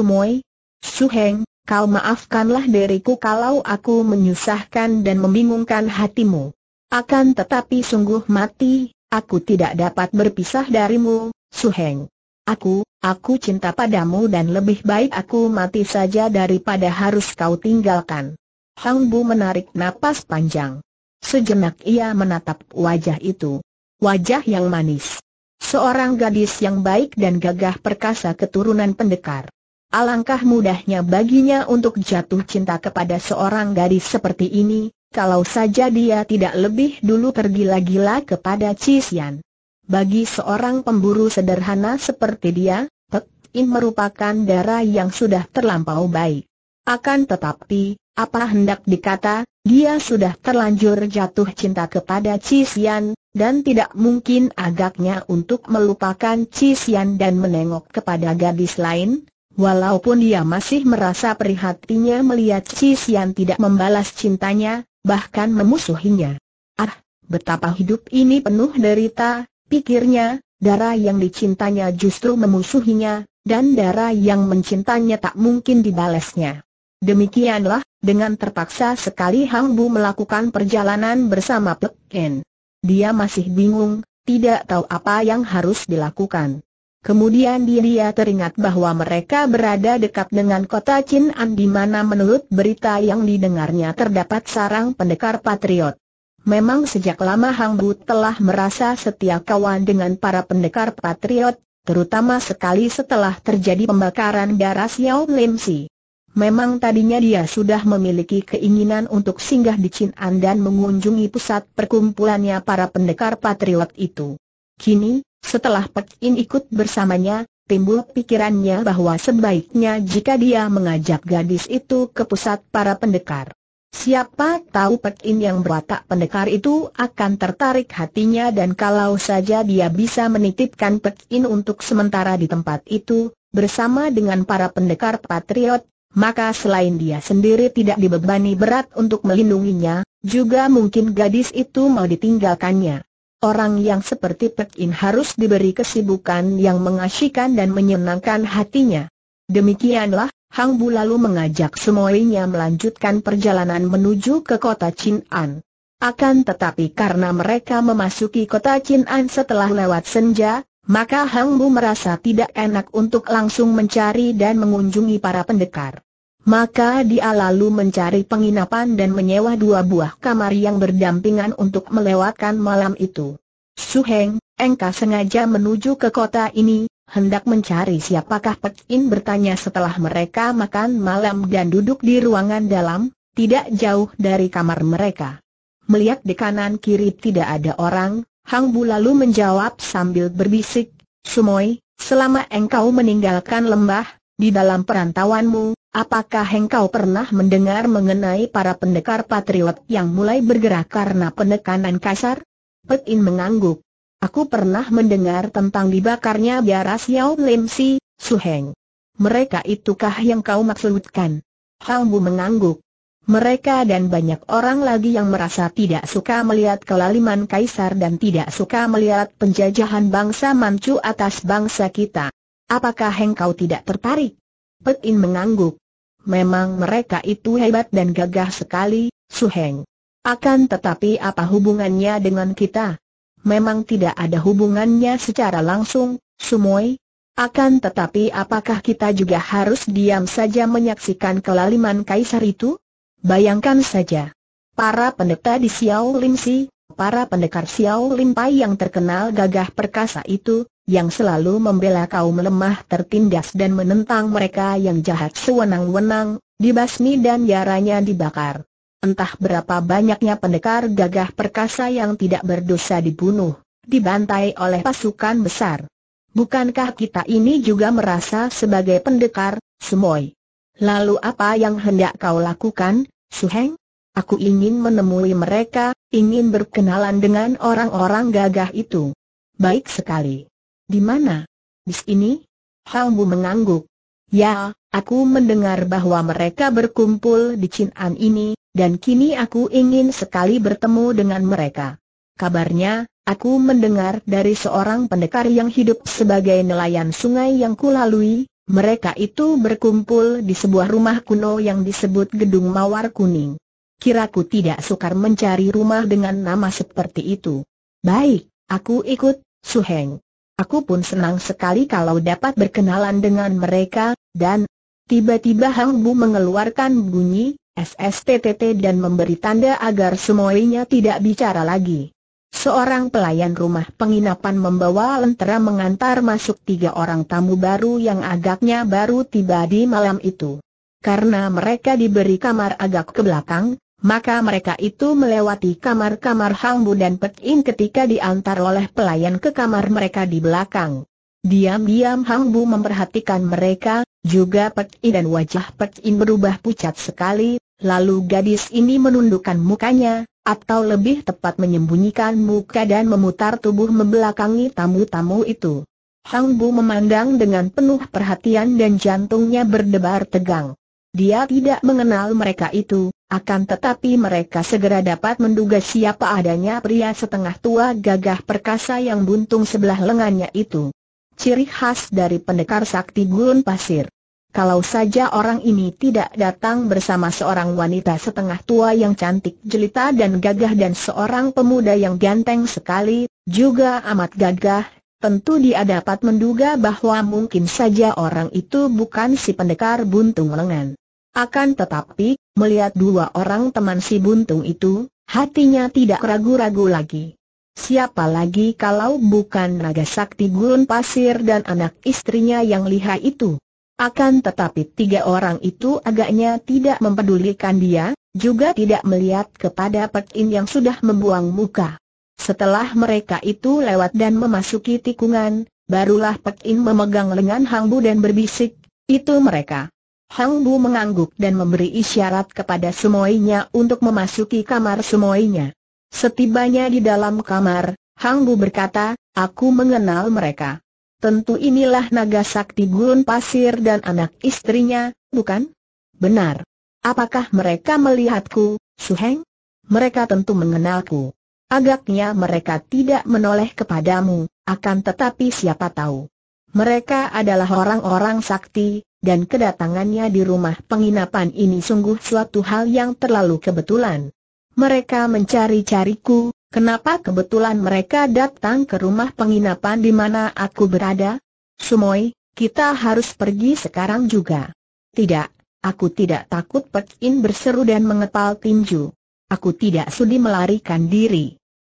Heng, kau maafkanlah diriku kalau aku menyusahkan dan membingungkan hatimu. Akan tetapi sungguh mati, Aku tidak dapat berpisah darimu, Su Heng. Aku, aku cinta padamu dan lebih baik aku mati saja daripada harus kau tinggalkan. Hang Bu menarik napas panjang. Sejenak ia menatap wajah itu. Wajah yang manis. Seorang gadis yang baik dan gagah perkasa keturunan pendekar. Alangkah mudahnya baginya untuk jatuh cinta kepada seorang gadis seperti ini, kalau saja dia tidak lebih dulu tergila-gila kepada Cisian. Bagi seorang pemburu sederhana seperti dia, Pek In merupakan darah yang sudah terlampau baik. Akan tetapi, apa hendak dikata, dia sudah terlanjur jatuh cinta kepada Cisian, dan tidak mungkin agaknya untuk melupakan Cisian dan menengok kepada gadis lain, Walaupun dia masih merasa prihatinya melihat Cisian tidak membalas cintanya, bahkan memusuhinya. Ah, betapa hidup ini penuh derita, pikirnya, darah yang dicintanya justru memusuhinya, dan darah yang mencintanya tak mungkin dibalasnya. Demikianlah, dengan terpaksa sekali Hang Bu melakukan perjalanan bersama Pek Ken. Dia masih bingung, tidak tahu apa yang harus dilakukan. Kemudian dia teringat bahwa mereka berada dekat dengan kota Chin'an di mana menurut berita yang didengarnya terdapat sarang pendekar patriot. Memang sejak lama Hang Bu telah merasa setia kawan dengan para pendekar patriot, terutama sekali setelah terjadi pembakaran daras Yao Lim Si. Memang tadinya dia sudah memiliki keinginan untuk singgah di Chin'an dan mengunjungi pusat perkumpulannya para pendekar patriot itu. Kini, setelah Pek In ikut bersamanya, timbul pikirannya bahwa sebaiknya jika dia mengajak gadis itu ke pusat para pendekar. Siapa tahu Pek In yang berwatak pendekar itu akan tertarik hatinya dan kalau saja dia bisa menitipkan Pek In untuk sementara di tempat itu, bersama dengan para pendekar patriot, maka selain dia sendiri tidak dibebani berat untuk melindunginya, juga mungkin gadis itu mau ditinggalkannya. Orang yang seperti Pek In harus diberi kesibukan yang mengasyikan dan menyenangkan hatinya. Demikianlah, Hang Bu lalu mengajak semuanya melanjutkan perjalanan menuju ke kota Chin'an. Akan tetapi karena mereka memasuki kota Chin'an setelah lewat senja, maka Hang Bu merasa tidak enak untuk langsung mencari dan mengunjungi para pendekar. Maka dia lalu mencari penginapan dan menyewa dua buah kamar yang berdampingan untuk melewatkan malam itu. Suheng, engkau sengaja menuju ke kota ini, hendak mencari siapakah Pek In bertanya setelah mereka makan malam dan duduk di ruangan dalam, tidak jauh dari kamar mereka. Melihat di kanan kiri tidak ada orang, Hang Bu lalu menjawab sambil berbisik, Sumoi, selama engkau meninggalkan lembah, di dalam perantauanmu, Apakah engkau pernah mendengar mengenai para pendekar patriot yang mulai bergerak karena penekanan kasar? Pek In mengangguk. Aku pernah mendengar tentang dibakarnya biara Xiao Lim Si, Suheng. Mereka itukah yang kau maksudkan? Hang Bu mengangguk. Mereka dan banyak orang lagi yang merasa tidak suka melihat kelaliman kaisar dan tidak suka melihat penjajahan bangsa Manchu atas bangsa kita. Apakah engkau tidak tertarik? Pek In mengangguk. Memang mereka itu hebat dan gagah sekali, Suheng. Akan tetapi apa hubungannya dengan kita? Memang tidak ada hubungannya secara langsung, Sumoy. Akan tetapi apakah kita juga harus diam saja menyaksikan kelaliman kaisar itu? Bayangkan saja. Para pendeta di Xiao Limsi, para pendekar Xiao Limpai yang terkenal gagah perkasa itu, yang selalu membela kaum lemah tertindas dan menentang mereka yang jahat sewenang-wenang, dibasmi dan yaranya dibakar. Entah berapa banyaknya pendekar gagah perkasa yang tidak berdosa dibunuh, dibantai oleh pasukan besar. Bukankah kita ini juga merasa sebagai pendekar, Sumoy? Lalu apa yang hendak kau lakukan, Suheng? Aku ingin menemui mereka, ingin berkenalan dengan orang-orang gagah itu. Baik sekali. Di mana? Di sini? Halmu mengangguk. Ya, aku mendengar bahwa mereka berkumpul di Chin'an ini, dan kini aku ingin sekali bertemu dengan mereka. Kabarnya, aku mendengar dari seorang pendekar yang hidup sebagai nelayan sungai yang kulalui, mereka itu berkumpul di sebuah rumah kuno yang disebut Gedung Mawar Kuning. Kiraku tidak sukar mencari rumah dengan nama seperti itu. Baik, aku ikut, Suheng. Aku pun senang sekali kalau dapat berkenalan dengan mereka, dan tiba-tiba Hang Bu mengeluarkan bunyi SSTTT dan memberi tanda agar semuanya tidak bicara lagi. Seorang pelayan rumah penginapan membawa lentera mengantar masuk tiga orang tamu baru yang agaknya baru tiba di malam itu. Karena mereka diberi kamar agak ke belakang, maka mereka itu melewati kamar-kamar Hang Bu dan Pek In ketika diantar oleh pelayan ke kamar mereka di belakang. Diam-diam Hang Bu memperhatikan mereka, juga Pek In dan wajah Pek In berubah pucat sekali, lalu gadis ini menundukkan mukanya, atau lebih tepat menyembunyikan muka dan memutar tubuh membelakangi tamu-tamu itu. Hang Bu memandang dengan penuh perhatian dan jantungnya berdebar tegang. Dia tidak mengenal mereka itu, akan tetapi mereka segera dapat menduga siapa adanya pria setengah tua gagah perkasa yang buntung sebelah lengannya itu. Ciri khas dari pendekar sakti gurun pasir. Kalau saja orang ini tidak datang bersama seorang wanita setengah tua yang cantik jelita dan gagah dan seorang pemuda yang ganteng sekali, juga amat gagah, tentu dia dapat menduga bahwa mungkin saja orang itu bukan si pendekar buntung lengan. Akan tetapi, melihat dua orang teman si buntung itu, hatinya tidak ragu-ragu lagi. Siapa lagi kalau bukan Naga Sakti Gurun Pasir dan anak istrinya yang lihai itu? Akan tetapi tiga orang itu agaknya tidak mempedulikan dia, juga tidak melihat kepada Pekin yang sudah membuang muka. Setelah mereka itu lewat dan memasuki tikungan, barulah Pekin memegang lengan Hangbu dan berbisik, itu mereka. Hang Bu mengangguk dan memberi isyarat kepada semuanya untuk memasuki kamar semuanya. Setibanya di dalam kamar, Hang Bu berkata, aku mengenal mereka. Tentu inilah naga sakti gurun pasir dan anak istrinya, bukan? Benar. Apakah mereka melihatku, Suheng? Mereka tentu mengenalku. Agaknya mereka tidak menoleh kepadamu, akan tetapi siapa tahu. Mereka adalah orang-orang sakti, dan kedatangannya di rumah penginapan ini sungguh suatu hal yang terlalu kebetulan. Mereka mencari-cariku, kenapa kebetulan mereka datang ke rumah penginapan di mana aku berada? Sumoy, kita harus pergi sekarang juga. Tidak, aku tidak takut Pek In berseru dan mengepal tinju. Aku tidak sudi melarikan diri.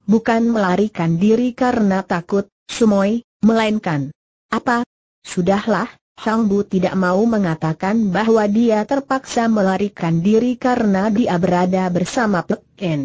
Bukan melarikan diri karena takut, Sumoy, melainkan. Apa? Sudahlah, Sang Bu tidak mau mengatakan bahwa dia terpaksa melarikan diri karena dia berada bersama Pek En.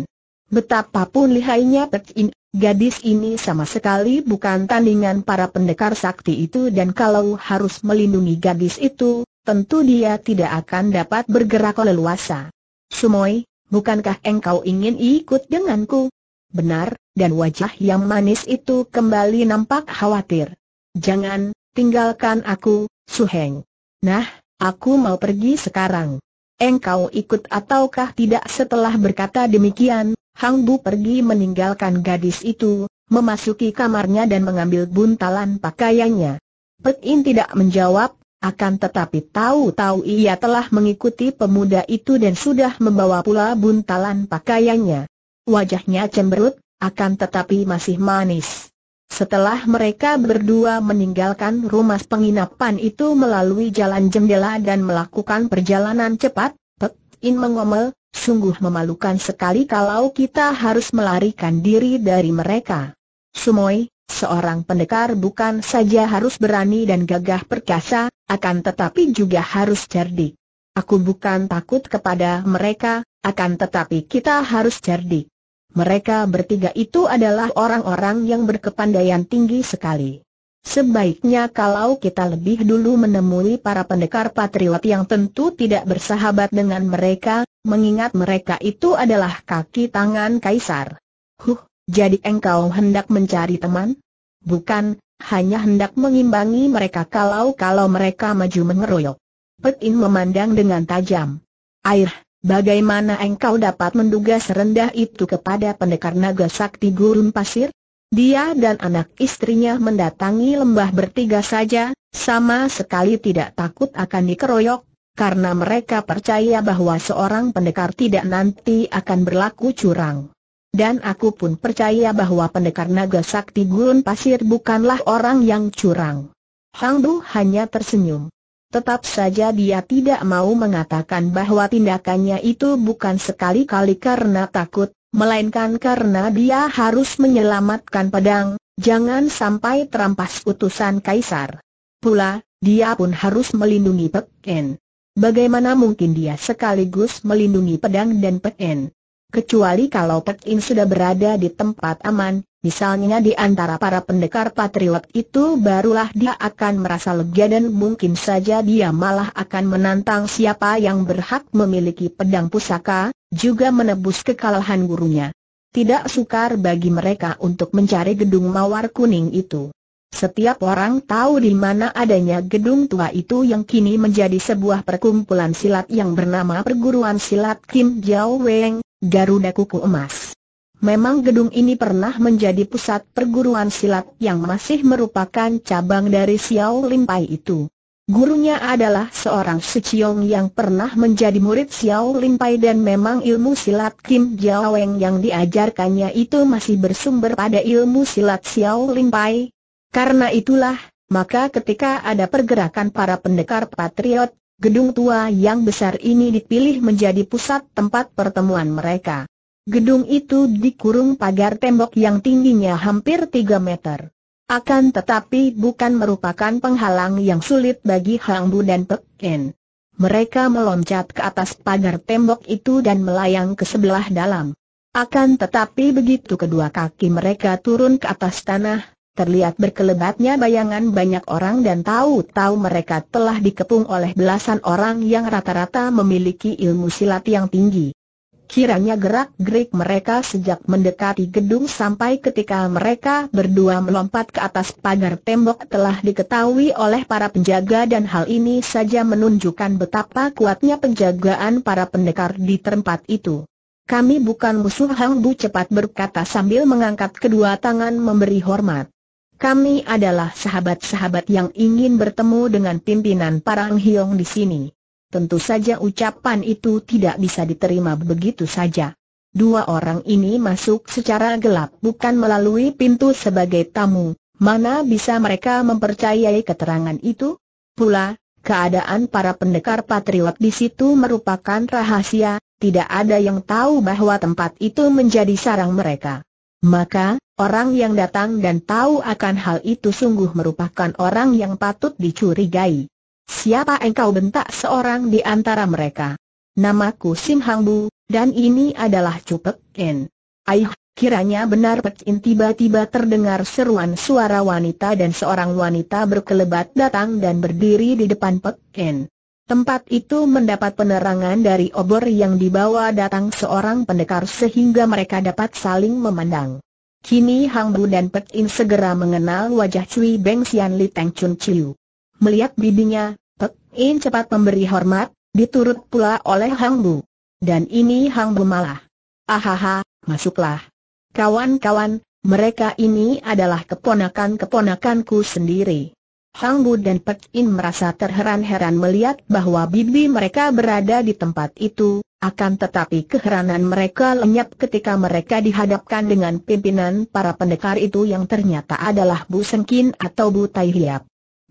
Betapapun lihainya Pek In, gadis ini sama sekali bukan tandingan para pendekar sakti itu dan kalau harus melindungi gadis itu, tentu dia tidak akan dapat bergerak leluasa. Sumoy, bukankah engkau ingin ikut denganku? Benar, dan wajah yang manis itu kembali nampak khawatir. Jangan, tinggalkan aku, Suheng. Nah, aku mau pergi sekarang. Engkau ikut ataukah tidak setelah berkata demikian, Hang Bu pergi meninggalkan gadis itu, memasuki kamarnya dan mengambil buntalan pakaiannya. Pek In tidak menjawab, akan tetapi tahu-tahu ia telah mengikuti pemuda itu dan sudah membawa pula buntalan pakaiannya. Wajahnya cemberut, akan tetapi masih manis. Setelah mereka berdua meninggalkan rumah penginapan itu melalui jalan jendela dan melakukan perjalanan cepat, Pek In mengomel, sungguh memalukan sekali kalau kita harus melarikan diri dari mereka. Sumoy, seorang pendekar bukan saja harus berani dan gagah perkasa, akan tetapi juga harus cerdik. Aku bukan takut kepada mereka, akan tetapi kita harus cerdik. Mereka bertiga itu adalah orang-orang yang berkepandaian tinggi sekali. Sebaiknya kalau kita lebih dulu menemui para pendekar patriot yang tentu tidak bersahabat dengan mereka, mengingat mereka itu adalah kaki tangan kaisar. Huh, jadi engkau hendak mencari teman? Bukan, hanya hendak mengimbangi mereka kalau-kalau mereka maju mengeroyok. Petin memandang dengan tajam. Air, Bagaimana engkau dapat menduga serendah itu kepada pendekar naga sakti gurun pasir? Dia dan anak istrinya mendatangi lembah bertiga saja, sama sekali tidak takut akan dikeroyok, karena mereka percaya bahwa seorang pendekar tidak nanti akan berlaku curang. Dan aku pun percaya bahwa pendekar naga sakti gurun pasir bukanlah orang yang curang. Hang Du hanya tersenyum. Tetap saja dia tidak mau mengatakan bahwa tindakannya itu bukan sekali-kali karena takut, melainkan karena dia harus menyelamatkan pedang, jangan sampai terampas utusan kaisar. Pula, dia pun harus melindungi Peken. Bagaimana mungkin dia sekaligus melindungi pedang dan Peken? Kecuali kalau Peken sudah berada di tempat aman, Misalnya di antara para pendekar patriot itu barulah dia akan merasa lega dan mungkin saja dia malah akan menantang siapa yang berhak memiliki pedang pusaka, juga menebus kekalahan gurunya. Tidak sukar bagi mereka untuk mencari gedung mawar kuning itu. Setiap orang tahu di mana adanya gedung tua itu yang kini menjadi sebuah perkumpulan silat yang bernama Perguruan Silat Kim Jiao Weng, Garuda Kuku Emas. Memang gedung ini pernah menjadi pusat perguruan silat yang masih merupakan cabang dari Xiao Limpai itu. Gurunya adalah seorang Suciong yang pernah menjadi murid Xiao Limpai dan memang ilmu silat Kim Jiaweng yang diajarkannya itu masih bersumber pada ilmu silat Xiao Limpai. Karena itulah, maka ketika ada pergerakan para pendekar patriot, gedung tua yang besar ini dipilih menjadi pusat tempat pertemuan mereka. Gedung itu dikurung pagar tembok yang tingginya hampir 3 meter. Akan tetapi bukan merupakan penghalang yang sulit bagi Hang Bu dan Pek Ken. Mereka meloncat ke atas pagar tembok itu dan melayang ke sebelah dalam. Akan tetapi begitu kedua kaki mereka turun ke atas tanah, terlihat berkelebatnya bayangan banyak orang dan tahu-tahu mereka telah dikepung oleh belasan orang yang rata-rata memiliki ilmu silat yang tinggi. Kiranya gerak-gerik mereka sejak mendekati gedung sampai ketika mereka berdua melompat ke atas pagar tembok telah diketahui oleh para penjaga dan hal ini saja menunjukkan betapa kuatnya penjagaan para pendekar di tempat itu. Kami bukan musuh Hang Bu cepat berkata sambil mengangkat kedua tangan memberi hormat. Kami adalah sahabat-sahabat yang ingin bertemu dengan pimpinan para Hiong di sini. Tentu saja ucapan itu tidak bisa diterima begitu saja. Dua orang ini masuk secara gelap bukan melalui pintu sebagai tamu, mana bisa mereka mempercayai keterangan itu? Pula, keadaan para pendekar patriot di situ merupakan rahasia, tidak ada yang tahu bahwa tempat itu menjadi sarang mereka. Maka, orang yang datang dan tahu akan hal itu sungguh merupakan orang yang patut dicurigai. Siapa engkau bentak seorang di antara mereka? Namaku Sim Hang Bu, dan ini adalah Chu Pek In. Aih, kiranya benar Pek In tiba-tiba terdengar seruan suara wanita dan seorang wanita berkelebat datang dan berdiri di depan Pek In. Tempat itu mendapat penerangan dari obor yang dibawa datang seorang pendekar sehingga mereka dapat saling memandang. Kini Hang Bu dan Pek In segera mengenal wajah Cui Beng Xian Li Teng Chun Chiu. Melihat bibinya, Pek In cepat memberi hormat, diturut pula oleh Hang Bu. Dan ini Hang Bu malah. Ahaha, masuklah. Kawan-kawan, mereka ini adalah keponakan-keponakanku sendiri. Hang Bu dan Pek In merasa terheran-heran melihat bahwa bibi mereka berada di tempat itu, akan tetapi keheranan mereka lenyap ketika mereka dihadapkan dengan pimpinan para pendekar itu yang ternyata adalah Bu Sengkin atau Bu Tai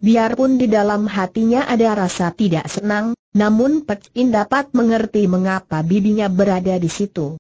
Biarpun di dalam hatinya ada rasa tidak senang, namun Pek In dapat mengerti mengapa bibinya berada di situ.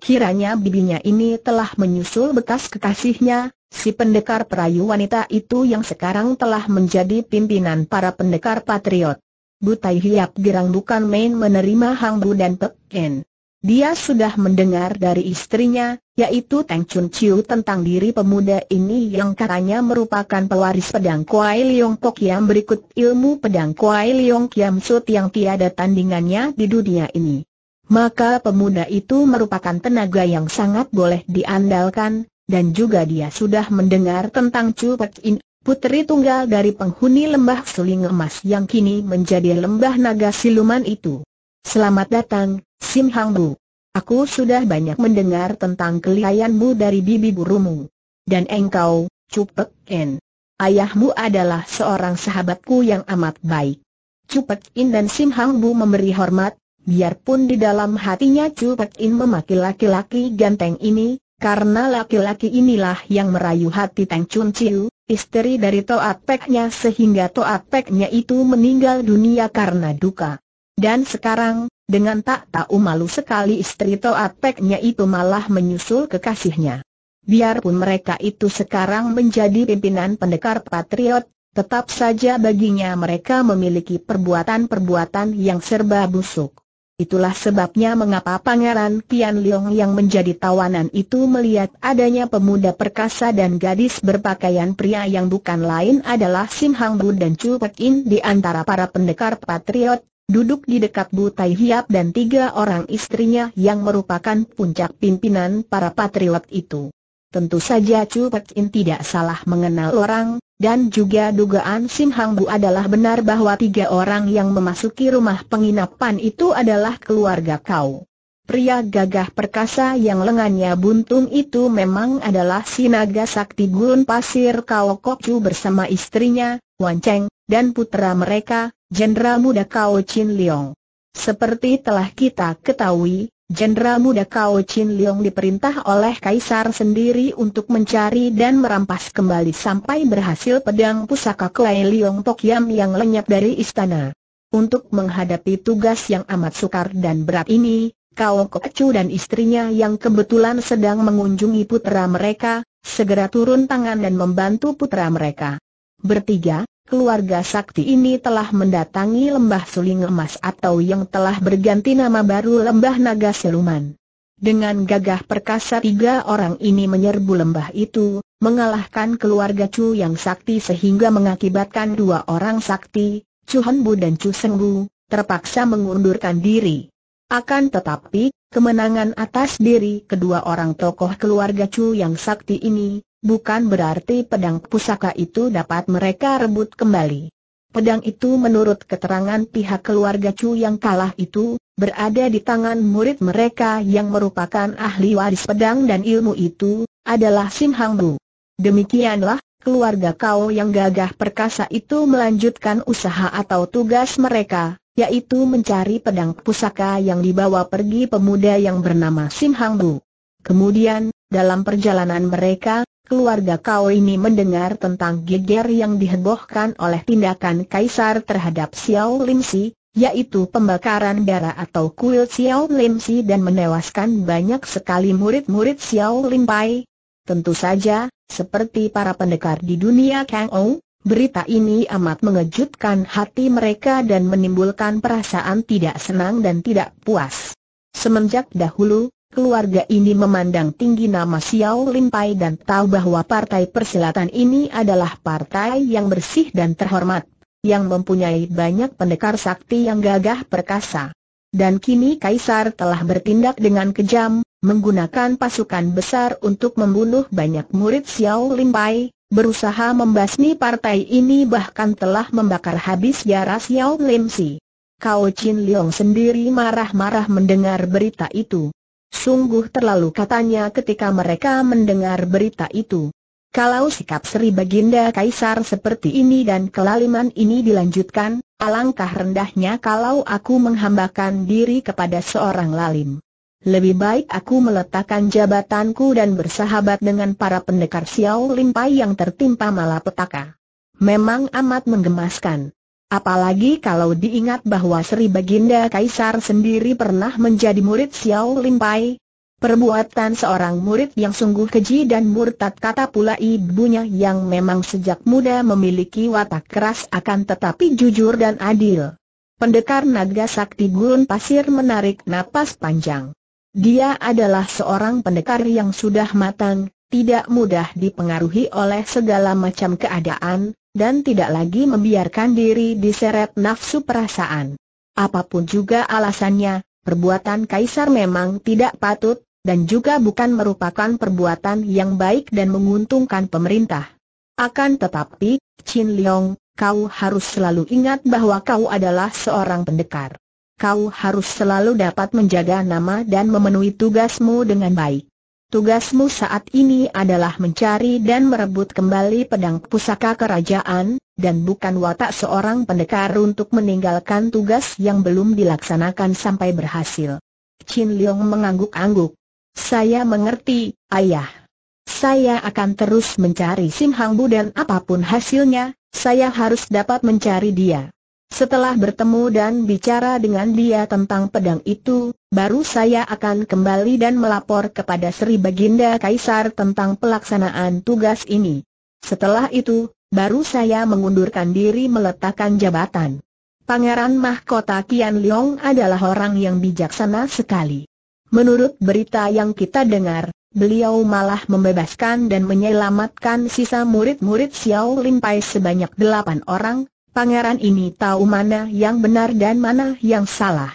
Kiranya bibinya ini telah menyusul bekas kekasihnya, si pendekar perayu wanita itu yang sekarang telah menjadi pimpinan para pendekar patriot. Butai Hiap Girang bukan main menerima Hang Bu dan Pek In. Dia sudah mendengar dari istrinya, yaitu Teng Chun Chiu tentang diri pemuda ini yang katanya merupakan pewaris pedang Kuai Leong Kok berikut ilmu pedang Kuai Leong Kiam Sut yang tiada tandingannya di dunia ini. Maka pemuda itu merupakan tenaga yang sangat boleh diandalkan, dan juga dia sudah mendengar tentang Chu Pek In putri tunggal dari penghuni lembah suling emas yang kini menjadi lembah naga siluman itu. Selamat datang, Sim Hang Bu. Aku sudah banyak mendengar tentang kelihayanmu dari bibi gurumu. Dan engkau, Cupek En. Ayahmu adalah seorang sahabatku yang amat baik. Cupek In dan Sim Hang Bu memberi hormat, biarpun di dalam hatinya Cupek In memaki laki-laki ganteng ini, karena laki-laki inilah yang merayu hati Teng Chun Chiu, istri dari Toat Peknya sehingga Toat Peknya itu meninggal dunia karena duka. Dan sekarang, dengan tak tahu malu sekali istri Toat Peknya itu malah menyusul kekasihnya. Biarpun mereka itu sekarang menjadi pimpinan pendekar patriot, tetap saja baginya mereka memiliki perbuatan-perbuatan yang serba busuk. Itulah sebabnya mengapa Pangeran Tian Leong yang menjadi tawanan itu melihat adanya pemuda perkasa dan gadis berpakaian pria yang bukan lain adalah Sim Hang Bu dan Chu Pek In di antara para pendekar patriot, duduk di dekat Butai Hiap dan tiga orang istrinya yang merupakan puncak pimpinan para patriot itu. Tentu saja Chu Pek In tidak salah mengenal orang, dan juga dugaan Sim Hang Bu adalah benar bahwa tiga orang yang memasuki rumah penginapan itu adalah keluarga kau. Pria gagah perkasa yang lengannya buntung itu memang adalah Sinaga Sakti gurun Pasir Kau Kok Chu bersama istrinya, Wan Cheng, dan putra mereka, Jenderal muda Kao Chin Leong. Seperti telah kita ketahui, Jenderal muda Kao Chin Leong diperintah oleh Kaisar sendiri untuk mencari dan merampas kembali sampai berhasil pedang pusaka Kuai Leong Tokyam yang lenyap dari istana. Untuk menghadapi tugas yang amat sukar dan berat ini, Kao Kocu dan istrinya yang kebetulan sedang mengunjungi putera mereka, segera turun tangan dan membantu putera mereka. Bertiga, keluarga sakti ini telah mendatangi lembah suling emas atau yang telah berganti nama baru lembah naga siluman. Dengan gagah perkasa tiga orang ini menyerbu lembah itu, mengalahkan keluarga Chu yang sakti sehingga mengakibatkan dua orang sakti, Chu dan Chu Senggu, terpaksa mengundurkan diri. Akan tetapi, kemenangan atas diri kedua orang tokoh keluarga Chu yang sakti ini, Bukan berarti pedang pusaka itu dapat mereka rebut kembali. Pedang itu menurut keterangan pihak keluarga Chu yang kalah itu, berada di tangan murid mereka yang merupakan ahli waris pedang dan ilmu itu, adalah Sim Hang Bu. Demikianlah, keluarga kau yang gagah perkasa itu melanjutkan usaha atau tugas mereka, yaitu mencari pedang pusaka yang dibawa pergi pemuda yang bernama Sim Hang Bu. Kemudian, dalam perjalanan mereka, keluarga kau ini mendengar tentang geger yang dihebohkan oleh tindakan kaisar terhadap Xiao Lim Si, yaitu pembakaran darah atau kuil Xiao Lim Si dan menewaskan banyak sekali murid-murid Xiao Lim Pai. Tentu saja, seperti para pendekar di dunia Kang Ou, berita ini amat mengejutkan hati mereka dan menimbulkan perasaan tidak senang dan tidak puas. Semenjak dahulu, keluarga ini memandang tinggi nama Xiao Lim Pai dan tahu bahwa Partai Persilatan ini adalah partai yang bersih dan terhormat, yang mempunyai banyak pendekar sakti yang gagah perkasa. Dan kini Kaisar telah bertindak dengan kejam, menggunakan pasukan besar untuk membunuh banyak murid Xiao Lim Pai, berusaha membasmi partai ini bahkan telah membakar habis jara Xiao Lim Si. Kao Chin Leong sendiri marah-marah mendengar berita itu. Sungguh terlalu katanya ketika mereka mendengar berita itu. Kalau sikap Sri Baginda Kaisar seperti ini dan kelaliman ini dilanjutkan, alangkah rendahnya kalau aku menghambakan diri kepada seorang lalim. Lebih baik aku meletakkan jabatanku dan bersahabat dengan para pendekar Xiao Limpai yang tertimpa malapetaka. Memang amat menggemaskan. Apalagi kalau diingat bahwa Sri Baginda Kaisar sendiri pernah menjadi murid Xiao Limpai. Perbuatan seorang murid yang sungguh keji dan murtad kata pula ibunya yang memang sejak muda memiliki watak keras akan tetapi jujur dan adil. Pendekar Naga Sakti Gurun Pasir menarik napas panjang. Dia adalah seorang pendekar yang sudah matang, tidak mudah dipengaruhi oleh segala macam keadaan, dan tidak lagi membiarkan diri diseret nafsu perasaan. Apapun juga alasannya, perbuatan kaisar memang tidak patut, dan juga bukan merupakan perbuatan yang baik dan menguntungkan pemerintah. Akan tetapi, Chin Leong, kau harus selalu ingat bahwa kau adalah seorang pendekar. Kau harus selalu dapat menjaga nama dan memenuhi tugasmu dengan baik. Tugasmu saat ini adalah mencari dan merebut kembali pedang pusaka kerajaan, dan bukan watak seorang pendekar untuk meninggalkan tugas yang belum dilaksanakan sampai berhasil. Chin Leong mengangguk-angguk. Saya mengerti, ayah. Saya akan terus mencari Sim Hang Bu dan apapun hasilnya, saya harus dapat mencari dia. Setelah bertemu dan bicara dengan dia tentang pedang itu, baru saya akan kembali dan melapor kepada Sri Baginda Kaisar tentang pelaksanaan tugas ini. Setelah itu, baru saya mengundurkan diri meletakkan jabatan. Pangeran Mahkota Kian Leong adalah orang yang bijaksana sekali. Menurut berita yang kita dengar, beliau malah membebaskan dan menyelamatkan sisa murid-murid Xiao Pai sebanyak delapan orang, pangeran ini tahu mana yang benar dan mana yang salah.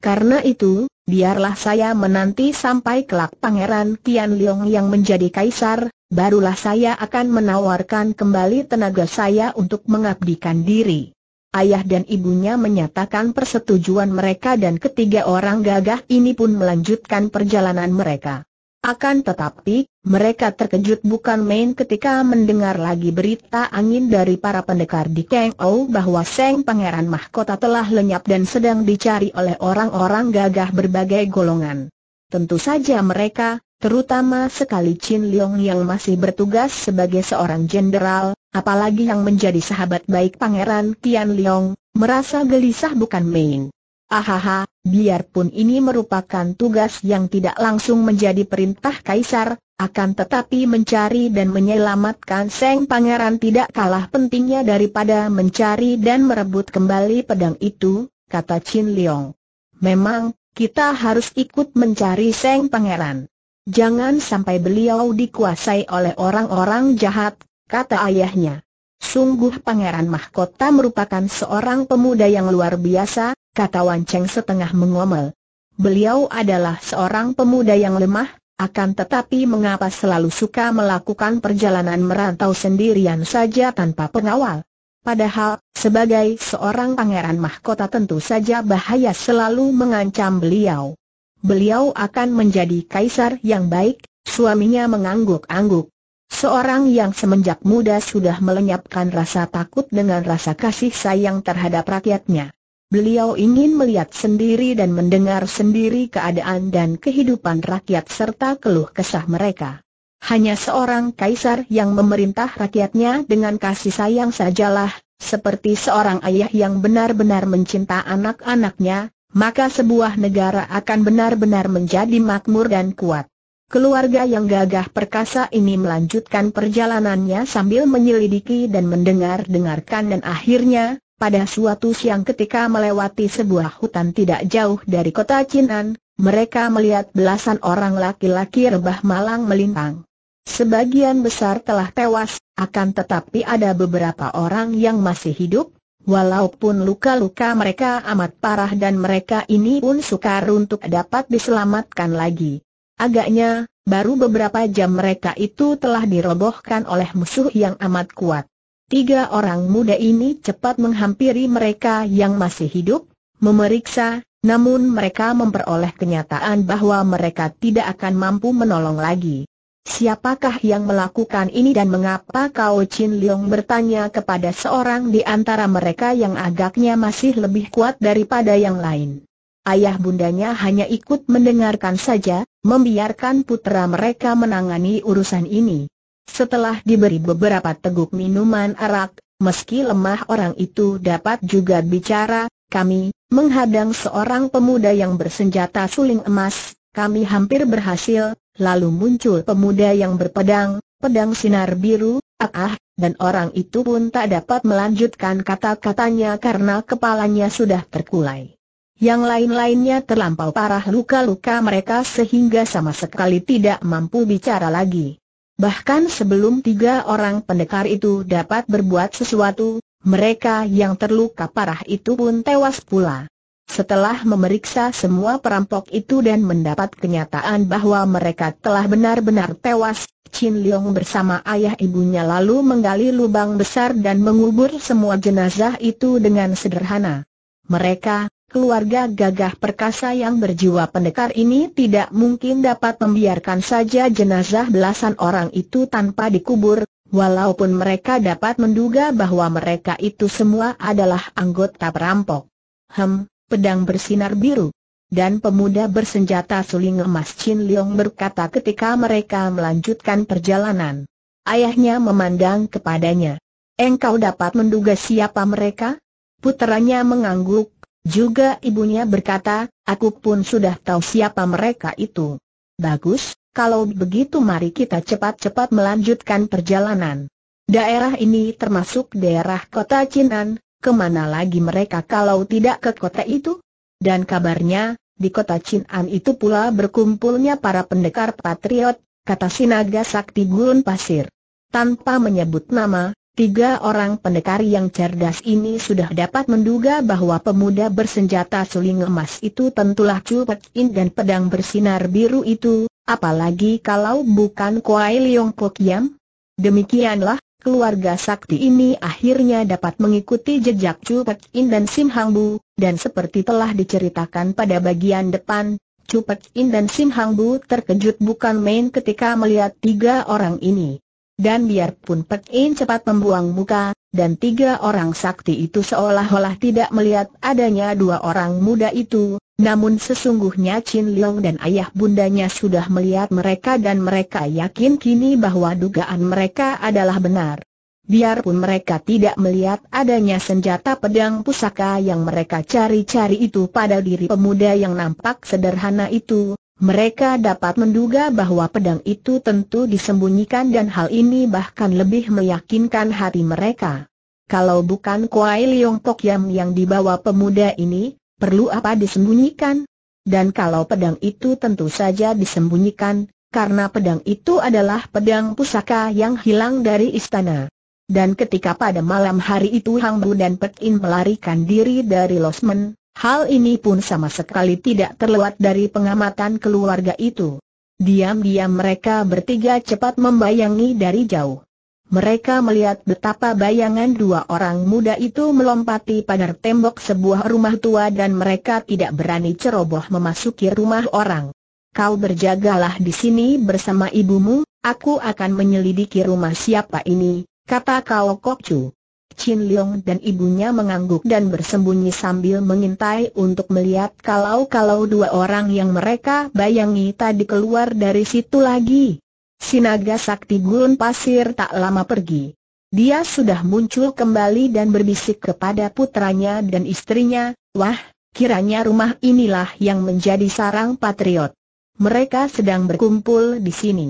Karena itu, biarlah saya menanti sampai kelak pangeran Tian Liong yang menjadi kaisar, barulah saya akan menawarkan kembali tenaga saya untuk mengabdikan diri. Ayah dan ibunya menyatakan persetujuan mereka dan ketiga orang gagah ini pun melanjutkan perjalanan mereka. Akan tetapi, mereka terkejut bukan main ketika mendengar lagi berita angin dari para pendekar di Kang Ou bahwa Seng Pangeran Mahkota telah lenyap dan sedang dicari oleh orang-orang gagah berbagai golongan. Tentu saja mereka, terutama sekali Chin Leong yang masih bertugas sebagai seorang jenderal, apalagi yang menjadi sahabat baik Pangeran Tian Leong, merasa gelisah bukan main. Ahaha, biarpun ini merupakan tugas yang tidak langsung menjadi perintah kaisar, akan tetapi mencari dan menyelamatkan Seng Pangeran tidak kalah pentingnya daripada mencari dan merebut kembali pedang itu, kata Chin Leong. Memang, kita harus ikut mencari Seng Pangeran. Jangan sampai beliau dikuasai oleh orang-orang jahat, kata ayahnya. Sungguh Pangeran Mahkota merupakan seorang pemuda yang luar biasa, kata Wan Cheng setengah mengomel. Beliau adalah seorang pemuda yang lemah, akan tetapi mengapa selalu suka melakukan perjalanan merantau sendirian saja tanpa pengawal? Padahal, sebagai seorang pangeran mahkota tentu saja bahaya selalu mengancam beliau. Beliau akan menjadi kaisar yang baik, suaminya mengangguk-angguk. Seorang yang semenjak muda sudah melenyapkan rasa takut dengan rasa kasih sayang terhadap rakyatnya. Beliau ingin melihat sendiri dan mendengar sendiri keadaan dan kehidupan rakyat serta keluh kesah mereka. Hanya seorang kaisar yang memerintah rakyatnya dengan kasih sayang sajalah, seperti seorang ayah yang benar-benar mencinta anak-anaknya, maka sebuah negara akan benar-benar menjadi makmur dan kuat. Keluarga yang gagah perkasa ini melanjutkan perjalanannya sambil menyelidiki dan mendengar-dengarkan dan akhirnya, pada suatu siang ketika melewati sebuah hutan tidak jauh dari kota Cinan, mereka melihat belasan orang laki-laki rebah malang melintang. Sebagian besar telah tewas, akan tetapi ada beberapa orang yang masih hidup, Walaupun luka-luka mereka amat parah dan mereka ini pun sukar untuk dapat diselamatkan lagi. Agaknya, baru beberapa jam mereka itu telah dirobohkan oleh musuh yang amat kuat. Tiga orang muda ini cepat menghampiri mereka yang masih hidup, memeriksa, namun mereka memperoleh kenyataan bahwa mereka tidak akan mampu menolong lagi. Siapakah yang melakukan ini dan mengapa kau, Chin Leong bertanya kepada seorang di antara mereka yang agaknya masih lebih kuat daripada yang lain ayah bundanya hanya ikut mendengarkan saja, membiarkan putra mereka menangani urusan ini. Setelah diberi beberapa teguk minuman arak, meski lemah orang itu dapat juga bicara, kami, menghadang seorang pemuda yang bersenjata suling emas, kami hampir berhasil, lalu muncul pemuda yang berpedang, pedang sinar biru, ah, ah dan orang itu pun tak dapat melanjutkan kata-katanya karena kepalanya sudah terkulai. Yang lain-lainnya terlampau parah luka-luka mereka sehingga sama sekali tidak mampu bicara lagi. Bahkan sebelum tiga orang pendekar itu dapat berbuat sesuatu, mereka yang terluka parah itu pun tewas pula. Setelah memeriksa semua perampok itu dan mendapat kenyataan bahwa mereka telah benar-benar tewas, Chin Leong bersama ayah ibunya lalu menggali lubang besar dan mengubur semua jenazah itu dengan sederhana. Mereka, keluarga gagah perkasa yang berjiwa pendekar ini tidak mungkin dapat membiarkan saja jenazah belasan orang itu tanpa dikubur, walaupun mereka dapat menduga bahwa mereka itu semua adalah anggota perampok. Hem, pedang bersinar biru. Dan pemuda bersenjata suling emas Chin Leong berkata ketika mereka melanjutkan perjalanan. Ayahnya memandang kepadanya. Engkau dapat menduga siapa mereka? Puteranya mengangguk juga ibunya berkata, aku pun sudah tahu siapa mereka itu. Bagus, kalau begitu mari kita cepat-cepat melanjutkan perjalanan. Daerah ini termasuk daerah kota Cinan, kemana lagi mereka kalau tidak ke kota itu? Dan kabarnya, di kota Cinan itu pula berkumpulnya para pendekar patriot, kata Sinaga Sakti Gurun Pasir. Tanpa menyebut nama, Tiga orang pendekar yang cerdas ini sudah dapat menduga bahwa pemuda bersenjata suling emas itu tentulah Chu In dan pedang bersinar biru itu, apalagi kalau bukan Kuai Leong Kok Yam. Demikianlah, keluarga sakti ini akhirnya dapat mengikuti jejak Chu Pek In dan Sim Hang Bu, dan seperti telah diceritakan pada bagian depan, Chu Pek In dan Sim Hang Bu terkejut bukan main ketika melihat tiga orang ini dan biarpun Pek In cepat membuang muka, dan tiga orang sakti itu seolah-olah tidak melihat adanya dua orang muda itu, namun sesungguhnya Chin Leong dan ayah bundanya sudah melihat mereka dan mereka yakin kini bahwa dugaan mereka adalah benar. Biarpun mereka tidak melihat adanya senjata pedang pusaka yang mereka cari-cari itu pada diri pemuda yang nampak sederhana itu, mereka dapat menduga bahwa pedang itu tentu disembunyikan dan hal ini bahkan lebih meyakinkan hati mereka. Kalau bukan Kuai Leong kok Yam yang dibawa pemuda ini, perlu apa disembunyikan? Dan kalau pedang itu tentu saja disembunyikan, karena pedang itu adalah pedang pusaka yang hilang dari istana. Dan ketika pada malam hari itu Hang Bu dan Pek In melarikan diri dari Losmen, Hal ini pun sama sekali tidak terlewat dari pengamatan keluarga itu. Diam-diam mereka bertiga cepat membayangi dari jauh. Mereka melihat betapa bayangan dua orang muda itu melompati pagar tembok sebuah rumah tua dan mereka tidak berani ceroboh memasuki rumah orang. Kau berjagalah di sini bersama ibumu, aku akan menyelidiki rumah siapa ini, kata Kok Kokcu. Chin Leong dan ibunya mengangguk dan bersembunyi sambil mengintai untuk melihat kalau-kalau dua orang yang mereka bayangi tadi keluar dari situ lagi. Sinaga Sakti Gurun Pasir tak lama pergi. Dia sudah muncul kembali dan berbisik kepada putranya dan istrinya, wah, kiranya rumah inilah yang menjadi sarang patriot. Mereka sedang berkumpul di sini.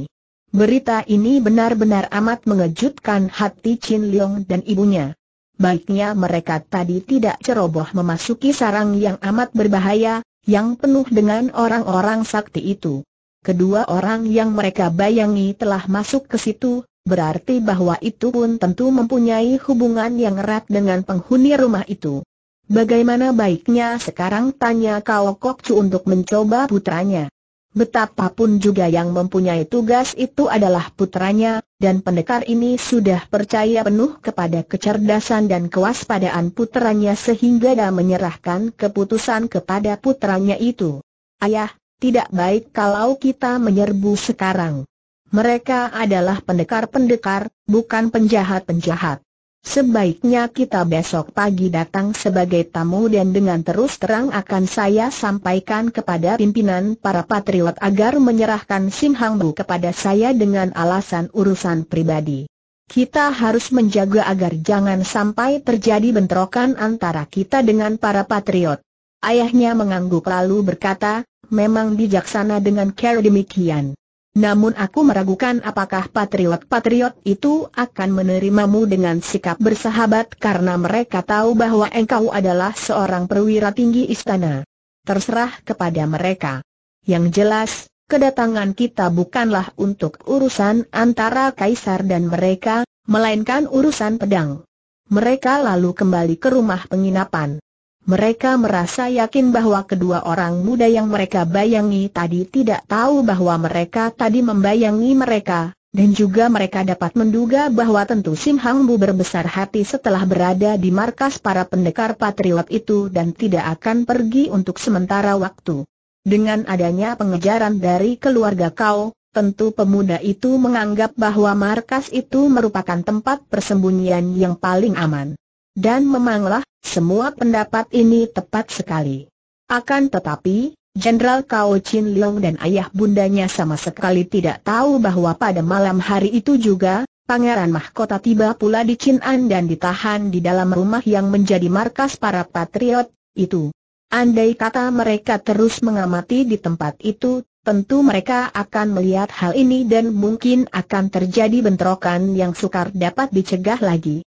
Berita ini benar-benar amat mengejutkan hati Chin Leong dan ibunya. Baiknya mereka tadi tidak ceroboh memasuki sarang yang amat berbahaya, yang penuh dengan orang-orang sakti itu. Kedua orang yang mereka bayangi telah masuk ke situ, berarti bahwa itu pun tentu mempunyai hubungan yang erat dengan penghuni rumah itu. Bagaimana baiknya sekarang tanya Kao Kok Chu untuk mencoba putranya. Betapapun juga yang mempunyai tugas itu adalah putranya, dan pendekar ini sudah percaya penuh kepada kecerdasan dan kewaspadaan putranya sehingga dia menyerahkan keputusan kepada putranya itu. Ayah, tidak baik kalau kita menyerbu sekarang. Mereka adalah pendekar-pendekar, bukan penjahat-penjahat. Sebaiknya kita besok pagi datang sebagai tamu dan dengan terus terang akan saya sampaikan kepada pimpinan para patriot agar menyerahkan Sim Hang Bu kepada saya dengan alasan urusan pribadi. Kita harus menjaga agar jangan sampai terjadi bentrokan antara kita dengan para patriot. Ayahnya mengangguk lalu berkata, memang bijaksana dengan cara demikian. Namun aku meragukan apakah patriot-patriot itu akan menerimamu dengan sikap bersahabat karena mereka tahu bahwa engkau adalah seorang perwira tinggi istana. Terserah kepada mereka. Yang jelas, kedatangan kita bukanlah untuk urusan antara kaisar dan mereka, melainkan urusan pedang. Mereka lalu kembali ke rumah penginapan. Mereka merasa yakin bahwa kedua orang muda yang mereka bayangi tadi tidak tahu bahwa mereka tadi membayangi mereka, dan juga mereka dapat menduga bahwa tentu Sim Hang Bu berbesar hati setelah berada di markas para pendekar patriot itu dan tidak akan pergi untuk sementara waktu. Dengan adanya pengejaran dari keluarga kau, tentu pemuda itu menganggap bahwa markas itu merupakan tempat persembunyian yang paling aman. Dan memanglah, semua pendapat ini tepat sekali. Akan tetapi, Jenderal Kao Chin Leong dan ayah bundanya sama sekali tidak tahu bahwa pada malam hari itu juga, Pangeran Mahkota tiba pula di Chin'an dan ditahan di dalam rumah yang menjadi markas para patriot, itu. Andai kata mereka terus mengamati di tempat itu, tentu mereka akan melihat hal ini dan mungkin akan terjadi bentrokan yang sukar dapat dicegah lagi.